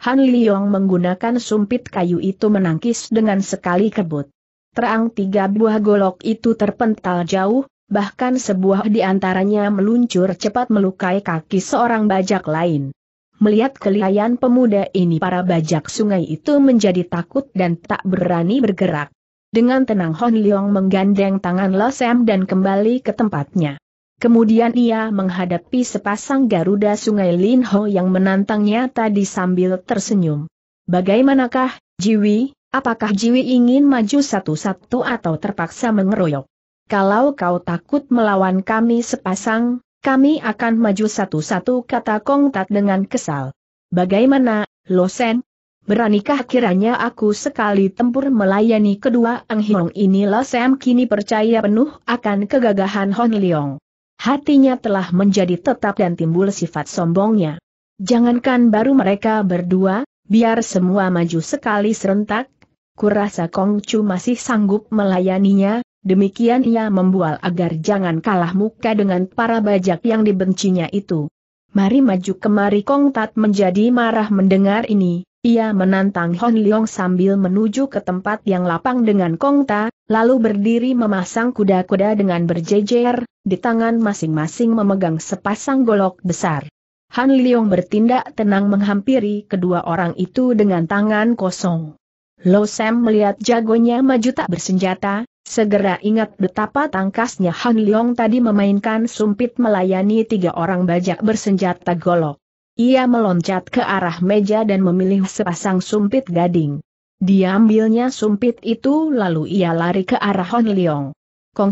Speaker 1: Han Leong menggunakan sumpit kayu itu menangkis dengan sekali kebut. Terang tiga buah golok itu terpental jauh, bahkan sebuah di antaranya meluncur cepat melukai kaki seorang bajak lain. Melihat kelihayan pemuda ini para bajak sungai itu menjadi takut dan tak berani bergerak. Dengan tenang Hon Leong menggandeng tangan Losem dan kembali ke tempatnya. Kemudian ia menghadapi sepasang Garuda Sungai Lin Ho yang menantangnya tadi sambil tersenyum. Bagaimanakah, Jiwi, apakah Jiwi ingin maju satu-satu atau terpaksa mengeroyok? Kalau kau takut melawan kami sepasang, kami akan maju satu-satu kata Kong Tat dengan kesal. Bagaimana, Losen? Beranikah kiranya aku sekali tempur melayani kedua Ang Hiong ini Losem kini percaya penuh akan kegagahan Hon Leong. Hatinya telah menjadi tetap dan timbul sifat sombongnya. Jangankan baru mereka berdua, biar semua maju sekali serentak, kurasa Kong Chu masih sanggup melayaninya, Demikian ia membual agar jangan kalah muka dengan para bajak yang dibencinya itu. Mari maju kemari Kong Tat menjadi marah mendengar ini, ia menantang Hon Leong sambil menuju ke tempat yang lapang dengan Kong Ta, lalu berdiri memasang kuda-kuda dengan berjejer, di tangan masing-masing memegang sepasang golok besar. Han Leong bertindak tenang menghampiri kedua orang itu dengan tangan kosong. Lo Sam melihat jagonya maju tak bersenjata, Segera ingat betapa tangkasnya Han Leong tadi memainkan sumpit melayani tiga orang bajak bersenjata golok. Ia meloncat ke arah meja dan memilih sepasang sumpit gading. Diambilnya sumpit itu lalu ia lari ke arah Han Leong.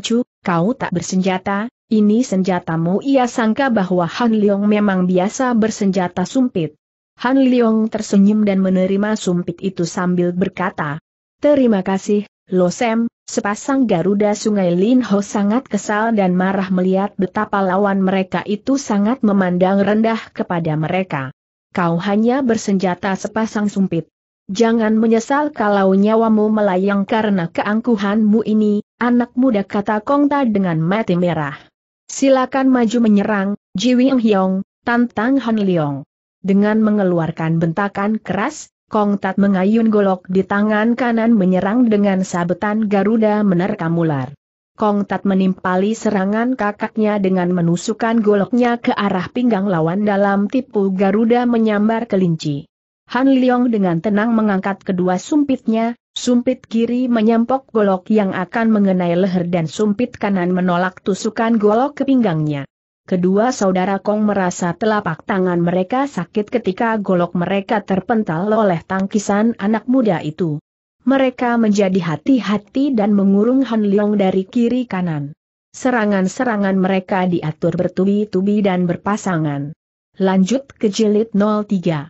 Speaker 1: Chu, kau tak bersenjata, ini senjatamu ia sangka bahwa Han Leong memang biasa bersenjata sumpit. Han Leong tersenyum dan menerima sumpit itu sambil berkata, Terima kasih, Losem, sepasang Garuda Sungai Linho sangat kesal dan marah melihat betapa lawan mereka itu sangat memandang rendah kepada mereka. Kau hanya bersenjata sepasang sumpit. Jangan menyesal kalau nyawamu melayang karena keangkuhanmu ini, anak muda kata Kongta dengan mati merah. Silakan maju menyerang, Ji Wing Hyong, tantang Han Leong. Dengan mengeluarkan bentakan keras, Kong Tat mengayun golok di tangan kanan menyerang dengan sabetan Garuda menerkam ular. Kong Tat menimpali serangan kakaknya dengan menusukkan goloknya ke arah pinggang lawan dalam tipu Garuda menyambar kelinci. Han Leong dengan tenang mengangkat kedua sumpitnya, sumpit kiri menyampok golok yang akan mengenai leher dan sumpit kanan menolak tusukan golok ke pinggangnya. Kedua saudara Kong merasa telapak tangan mereka sakit ketika golok mereka terpental oleh tangkisan anak muda itu. Mereka menjadi hati-hati dan mengurung Han Leong dari kiri kanan. Serangan-serangan mereka diatur bertubi-tubi dan berpasangan. Lanjut ke jilid 03.